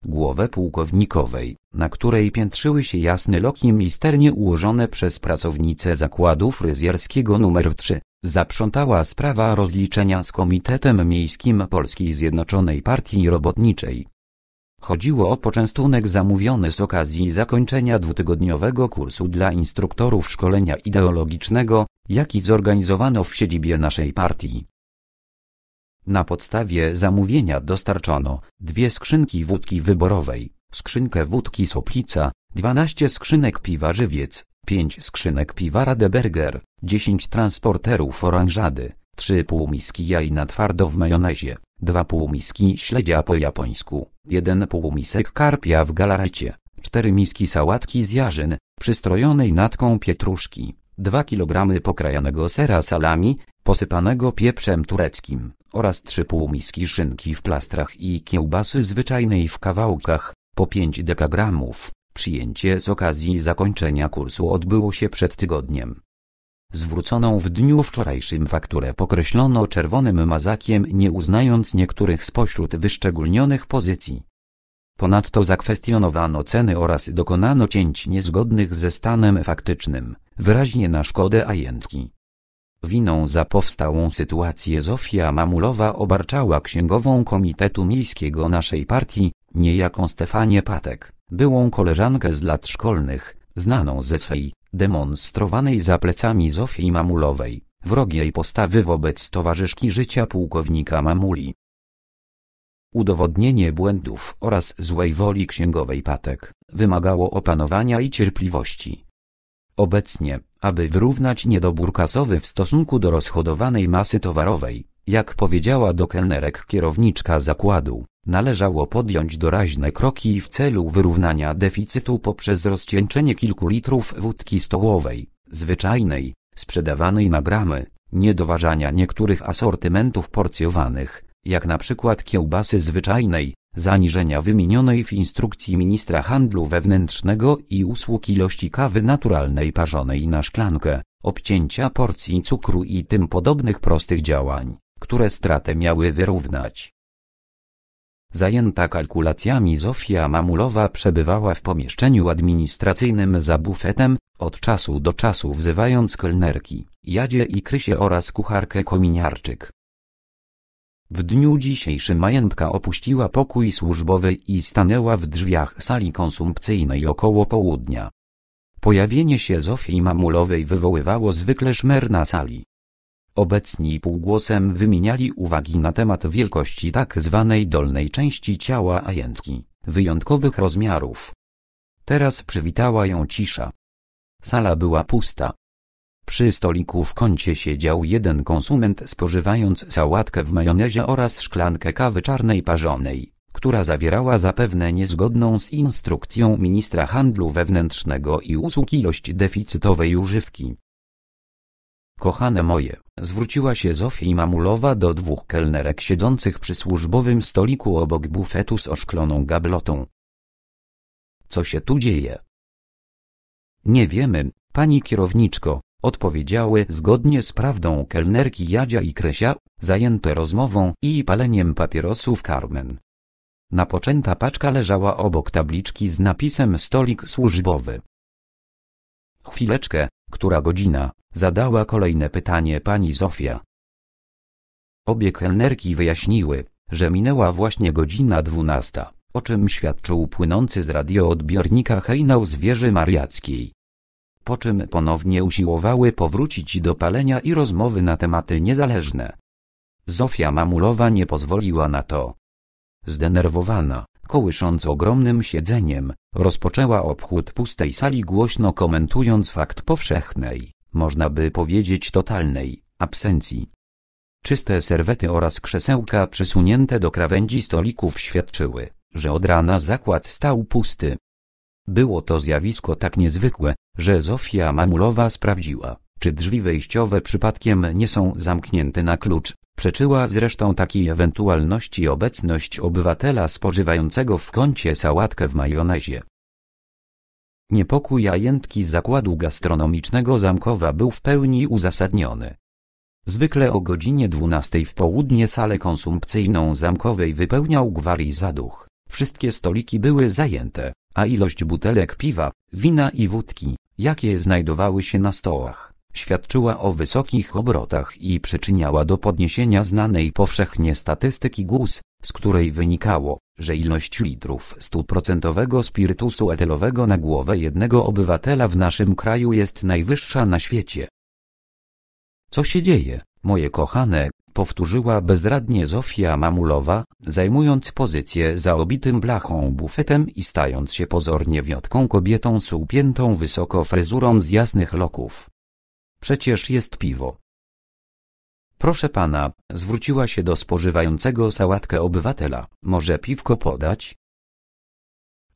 B: głowę pułkownikowej, na której piętrzyły się jasny loki i sternie ułożone przez pracownicę zakładu fryzjerskiego nr 3, zaprzątała sprawa rozliczenia z Komitetem Miejskim Polskiej Zjednoczonej Partii Robotniczej. Chodziło o poczęstunek zamówiony z okazji zakończenia dwutygodniowego kursu dla instruktorów szkolenia ideologicznego, jaki zorganizowano w siedzibie naszej partii. Na podstawie zamówienia dostarczono dwie skrzynki wódki wyborowej, skrzynkę wódki Soplica, 12 skrzynek piwa Żywiec, 5 skrzynek piwa Radeberger, 10 transporterów oranżady, 3 półmiski jaj na twardo w majonezie, 2 półmiski śledzia po japońsku, 1 półmisek karpia w galarecie, 4 miski sałatki z jarzyn, przystrojonej natką pietruszki, 2 kg pokrajanego sera salami, posypanego pieprzem tureckim, oraz trzy miski szynki w plastrach i kiełbasy zwyczajnej w kawałkach, po 5 dekagramów. Przyjęcie z okazji zakończenia kursu odbyło się przed tygodniem. Zwróconą w dniu wczorajszym fakturę pokreślono czerwonym mazakiem nie uznając niektórych spośród wyszczególnionych pozycji. Ponadto zakwestionowano ceny oraz dokonano cięć niezgodnych ze stanem faktycznym, wyraźnie na szkodę ajentki. Winą za powstałą sytuację Zofia Mamulowa obarczała księgową Komitetu Miejskiego naszej partii, niejaką Stefanie Patek, byłą koleżankę z lat szkolnych, znaną ze swej, demonstrowanej za plecami Zofii Mamulowej, wrogiej postawy wobec towarzyszki życia pułkownika Mamuli. Udowodnienie błędów oraz złej woli księgowej Patek wymagało opanowania i cierpliwości. Obecnie, aby wyrównać niedobór kasowy w stosunku do rozchodowanej masy towarowej, jak powiedziała do kelnerek kierowniczka zakładu, należało podjąć doraźne kroki w celu wyrównania deficytu poprzez rozcieńczenie kilku litrów wódki stołowej, zwyczajnej, sprzedawanej na gramy, niedoważania niektórych asortymentów porcjowanych, jak na przykład kiełbasy zwyczajnej, zaniżenia wymienionej w instrukcji ministra handlu wewnętrznego i usług ilości kawy naturalnej parzonej na szklankę, obcięcia porcji cukru i tym podobnych prostych działań, które stratę miały wyrównać. Zajęta kalkulacjami Zofia Mamulowa przebywała w pomieszczeniu administracyjnym za bufetem, od czasu do czasu wzywając kelnerki, Jadzie i Krysie oraz kucharkę Kominiarczyk. W dniu dzisiejszym majątka opuściła pokój służbowy i stanęła w drzwiach sali konsumpcyjnej około południa. Pojawienie się Zofii Mamulowej wywoływało zwykle szmer na sali. Obecni półgłosem wymieniali uwagi na temat wielkości tak zwanej dolnej części ciała Ajentki, wyjątkowych rozmiarów. Teraz przywitała ją cisza. Sala była pusta. Przy stoliku w kącie siedział jeden konsument spożywając sałatkę w majonezie oraz szklankę kawy czarnej parzonej, która zawierała zapewne niezgodną z instrukcją ministra handlu wewnętrznego i usług ilość deficytowej używki. Kochane moje, zwróciła się Zofia Mamulowa do dwóch kelnerek siedzących przy służbowym stoliku obok bufetu z oszkloną gablotą. Co się tu dzieje? Nie wiemy, pani kierowniczko, Odpowiedziały zgodnie z prawdą kelnerki Jadzia i Kresia, zajęte rozmową i paleniem papierosów Carmen. Napoczęta paczka leżała obok tabliczki z napisem stolik służbowy. Chwileczkę, która godzina, zadała kolejne pytanie pani Zofia. Obie kelnerki wyjaśniły, że minęła właśnie godzina dwunasta, o czym świadczył płynący z radioodbiornika hejnał z wieży mariackiej po czym ponownie usiłowały powrócić do palenia i rozmowy na tematy niezależne. Zofia Mamulowa nie pozwoliła na to. Zdenerwowana, kołysząc ogromnym siedzeniem, rozpoczęła obchód pustej sali głośno komentując fakt powszechnej, można by powiedzieć totalnej, absencji. Czyste serwety oraz krzesełka przysunięte do krawędzi stolików świadczyły, że od rana zakład stał pusty. Było to zjawisko tak niezwykłe, że Zofia Mamulowa sprawdziła, czy drzwi wejściowe przypadkiem nie są zamknięte na klucz. Przeczyła zresztą takiej ewentualności obecność obywatela spożywającego w kącie sałatkę w majonezie. Niepokój ajentki zakładu gastronomicznego Zamkowa był w pełni uzasadniony. Zwykle o godzinie 12 w południe salę konsumpcyjną zamkowej wypełniał gwar i zaduch. Wszystkie stoliki były zajęte a ilość butelek piwa, wina i wódki, jakie znajdowały się na stołach, świadczyła o wysokich obrotach i przyczyniała do podniesienia znanej powszechnie statystyki GUS, z której wynikało, że ilość litrów stuprocentowego spirytusu etylowego na głowę jednego obywatela w naszym kraju jest najwyższa na świecie. Co się dzieje? Moje kochane, powtórzyła bezradnie Zofia Mamulowa, zajmując pozycję za obitym blachą bufetem i stając się pozornie wiotką kobietą z upiętą wysoko fryzurą z jasnych loków. Przecież jest piwo. Proszę pana, zwróciła się do spożywającego sałatkę obywatela, może piwko podać?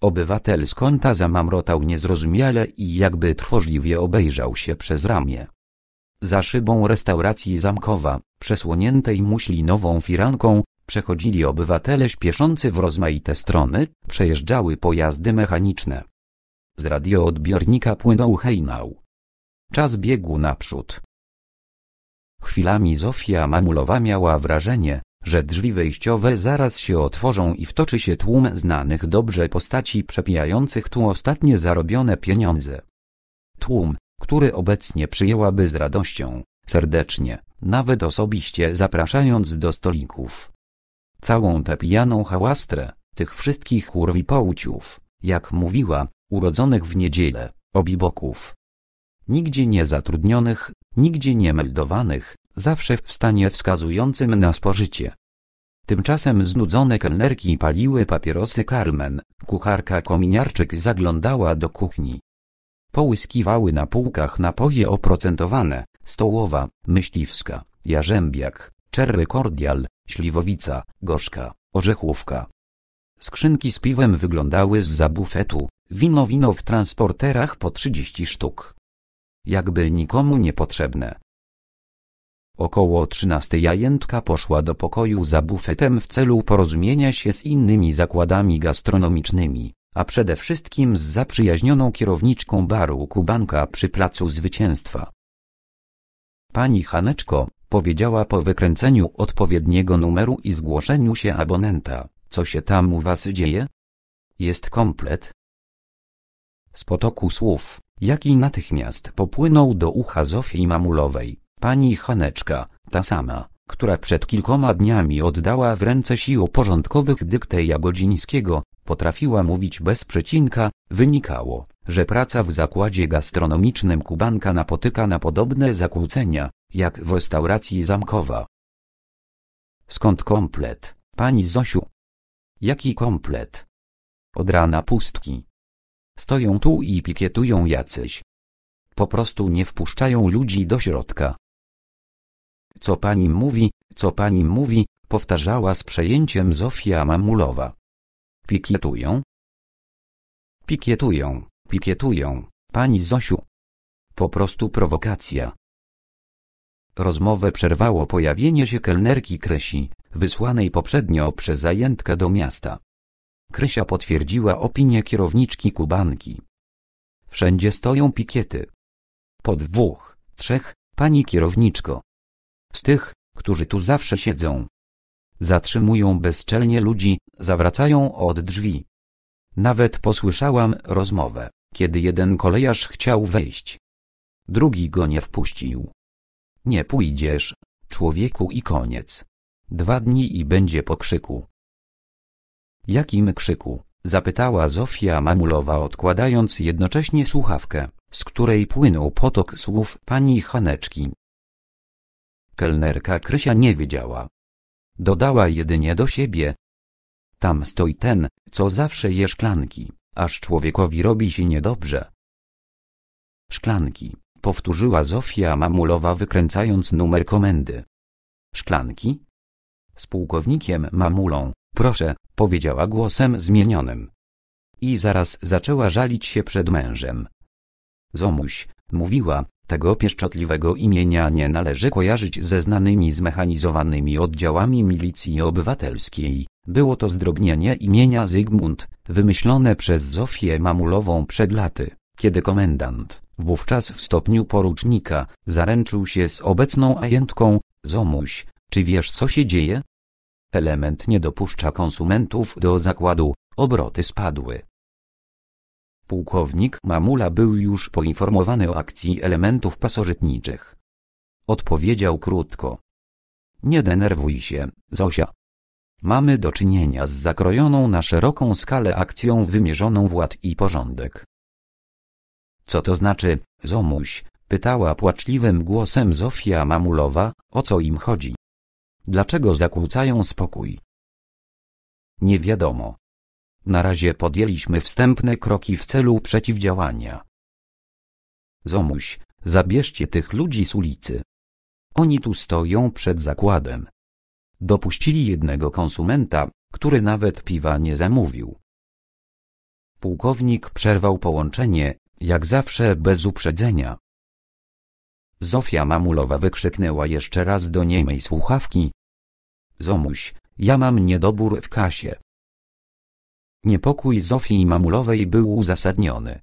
B: Obywatel z kąta zamamrotał niezrozumiale i jakby trwożliwie obejrzał się przez ramię. Za szybą restauracji zamkowa, przesłoniętej muślinową firanką, przechodzili obywatele śpieszący w rozmaite strony, przejeżdżały pojazdy mechaniczne. Z radioodbiornika płynął hejnał. Czas biegł naprzód. Chwilami Zofia Mamulowa miała wrażenie, że drzwi wejściowe zaraz się otworzą i wtoczy się tłum znanych dobrze postaci przepijających tu ostatnie zarobione pieniądze. Tłum, który obecnie przyjęłaby z radością, serdecznie, nawet osobiście zapraszając do stolików. Całą tę pijaną hałastrę, tych wszystkich urwipouciów, jak mówiła, urodzonych w niedzielę, obiboków. Nigdzie nie zatrudnionych, nigdzie nie meldowanych, zawsze w stanie wskazującym na spożycie. Tymczasem znudzone kelnerki paliły papierosy Carmen, kucharka kominiarczyk zaglądała do kuchni, Połyskiwały na półkach napoje oprocentowane, stołowa, myśliwska, jarzębiak, czerry kordial, śliwowica, gorzka, orzechówka. Skrzynki z piwem wyglądały z za bufetu, wino wino w transporterach po 30 sztuk. Jakby nikomu niepotrzebne. Około 13 jajętka poszła do pokoju za bufetem w celu porozumienia się z innymi zakładami gastronomicznymi a przede wszystkim z zaprzyjaźnioną kierowniczką baru Kubanka przy Placu Zwycięstwa. Pani Haneczko, powiedziała po wykręceniu odpowiedniego numeru i zgłoszeniu się abonenta, co się tam u was dzieje? Jest komplet. Z potoku słów, jaki natychmiast popłynął do ucha Zofii Mamulowej, pani Haneczka, ta sama która przed kilkoma dniami oddała w ręce sił porządkowych dyktę Jagodzińskiego, potrafiła mówić bez przecinka, wynikało, że praca w zakładzie gastronomicznym Kubanka napotyka na podobne zakłócenia, jak w restauracji
A: zamkowa. Skąd komplet, pani Zosiu? Jaki komplet? Od rana pustki. Stoją tu i pikietują
B: jacyś. Po prostu nie wpuszczają ludzi do środka. Co pani mówi, co pani mówi, powtarzała z przejęciem Zofia Mamulowa.
A: Pikietują? Pikietują, pikietują, pani Zosiu. Po prostu prowokacja. Rozmowę
B: przerwało pojawienie się kelnerki Kresi, wysłanej poprzednio przez zajętkę do miasta. Krysia potwierdziła opinię kierowniczki Kubanki. Wszędzie stoją pikiety. Po dwóch, trzech, pani kierowniczko, z tych, którzy tu zawsze siedzą. Zatrzymują bezczelnie ludzi, zawracają od drzwi. Nawet posłyszałam rozmowę, kiedy jeden kolejarz chciał wejść. Drugi go nie wpuścił. Nie pójdziesz, człowieku i koniec. Dwa dni i będzie po krzyku. Jakim krzyku? Zapytała Zofia Mamulowa odkładając jednocześnie słuchawkę, z której płynął potok słów pani Haneczki kelnerka Krysia nie wiedziała. Dodała jedynie do siebie. Tam stoi ten, co zawsze je szklanki, aż człowiekowi robi się niedobrze. Szklanki, powtórzyła Zofia Mamulowa wykręcając numer komendy. Szklanki? Z pułkownikiem Mamulą, proszę, powiedziała głosem zmienionym. I zaraz zaczęła żalić się przed mężem. Zomuś, Mówiła, tego pieszczotliwego imienia nie należy kojarzyć ze znanymi zmechanizowanymi oddziałami milicji obywatelskiej. Było to zdrobnienie imienia Zygmunt, wymyślone przez Zofię Mamulową przed laty, kiedy komendant, wówczas w stopniu porucznika, zaręczył się z obecną agentką, Zomuś, czy wiesz co się dzieje? Element nie dopuszcza konsumentów do zakładu, obroty spadły. Pułkownik Mamula był już poinformowany o akcji elementów pasożytniczych. Odpowiedział krótko. Nie denerwuj się, Zosia. Mamy do czynienia z zakrojoną na szeroką skalę akcją wymierzoną w ład i porządek. Co to znaczy, Zomuś? pytała płaczliwym głosem Zofia Mamulowa, o co im chodzi. Dlaczego zakłócają spokój? Nie wiadomo. Na razie podjęliśmy wstępne kroki w celu przeciwdziałania. Zomuś, zabierzcie tych ludzi z ulicy. Oni tu stoją przed zakładem. Dopuścili jednego konsumenta, który nawet piwa nie zamówił. Pułkownik przerwał połączenie, jak zawsze bez uprzedzenia. Zofia Mamulowa wykrzyknęła jeszcze raz do niemej słuchawki. Zomuś, ja mam niedobór w kasie. Niepokój Zofii Mamulowej był uzasadniony.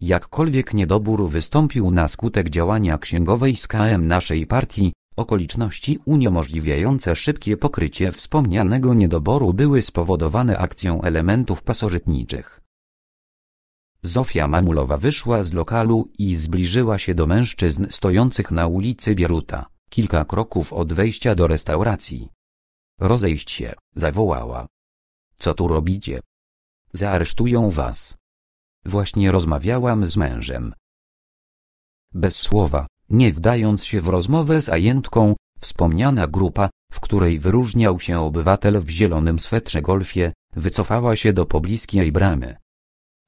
B: Jakkolwiek niedobór wystąpił na skutek działania księgowej z KM naszej partii, okoliczności uniemożliwiające szybkie pokrycie wspomnianego niedoboru były spowodowane akcją elementów pasożytniczych. Zofia Mamulowa wyszła z lokalu i zbliżyła się do mężczyzn stojących na ulicy Bieruta, kilka kroków od wejścia do restauracji. Rozejść się, zawołała. Co tu robicie? Zaaresztują was. Właśnie rozmawiałam z mężem. Bez słowa, nie wdając się w rozmowę z agentką, wspomniana grupa, w której wyróżniał się obywatel w zielonym swetrze golfie, wycofała się do pobliskiej bramy.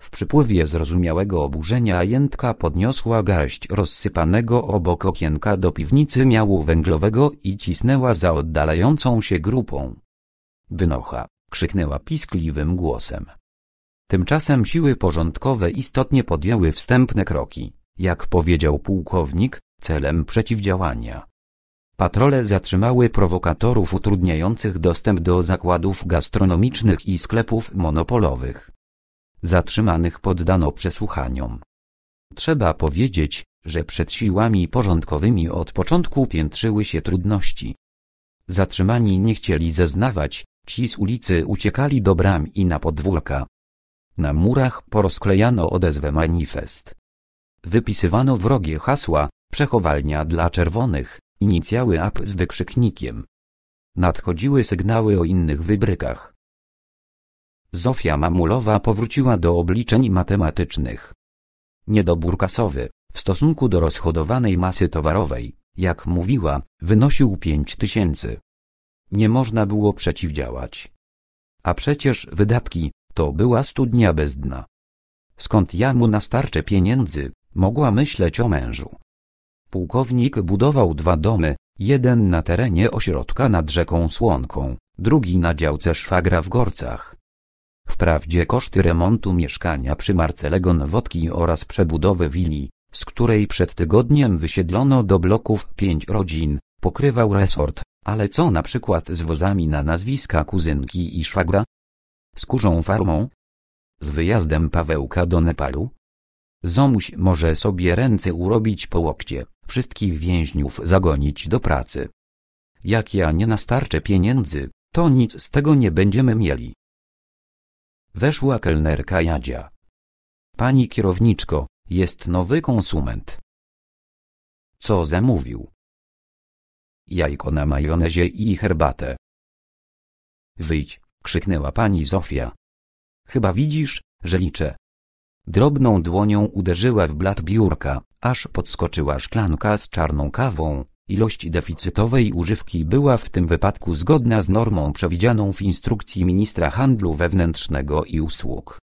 B: W przypływie zrozumiałego oburzenia ajentka podniosła garść rozsypanego obok okienka do piwnicy miału węglowego i cisnęła za oddalającą się grupą. Dynocha, krzyknęła piskliwym głosem. Tymczasem siły porządkowe istotnie podjęły wstępne kroki, jak powiedział pułkownik, celem przeciwdziałania. Patrole zatrzymały prowokatorów utrudniających dostęp do zakładów gastronomicznych i sklepów monopolowych. Zatrzymanych poddano przesłuchaniom. Trzeba powiedzieć, że przed siłami porządkowymi od początku piętrzyły się trudności. Zatrzymani nie chcieli zeznawać, ci z ulicy uciekali do bram i na podwórka. Na murach porozklejano odezwę manifest. Wypisywano wrogie hasła, przechowalnia dla czerwonych, inicjały AP z wykrzyknikiem. Nadchodziły sygnały o innych wybrykach. Zofia Mamulowa powróciła do obliczeń matematycznych. Niedobór kasowy, w stosunku do rozchodowanej masy towarowej, jak mówiła, wynosił pięć tysięcy. Nie można było przeciwdziałać. A przecież wydatki, to była studnia bez dna. Skąd ja mu nastarczę pieniędzy, mogła myśleć o mężu. Pułkownik budował dwa domy, jeden na terenie ośrodka nad rzeką Słonką, drugi na działce szwagra w Gorcach. Wprawdzie koszty remontu mieszkania przy Marcelego Nowotki oraz przebudowy willi, z której przed tygodniem wysiedlono do bloków pięć rodzin, pokrywał resort, ale co na przykład z wozami na nazwiska kuzynki i szwagra? z kurzą farmą, z wyjazdem Pawełka do Nepalu. Zomuś może sobie ręce urobić po łokcie, wszystkich więźniów zagonić do pracy. Jak ja nie nastarczę pieniędzy, to nic z tego nie będziemy mieli.
A: Weszła kelnerka Jadzia. Pani kierowniczko, jest nowy konsument. Co zamówił? Jajko na majonezie i herbatę. Wyjdź, krzyknęła pani
B: Zofia. Chyba widzisz, że liczę. Drobną dłonią uderzyła w blat biurka, aż podskoczyła szklanka z czarną kawą. Ilość deficytowej używki była w tym wypadku zgodna z normą przewidzianą w instrukcji ministra handlu
A: wewnętrznego i usług.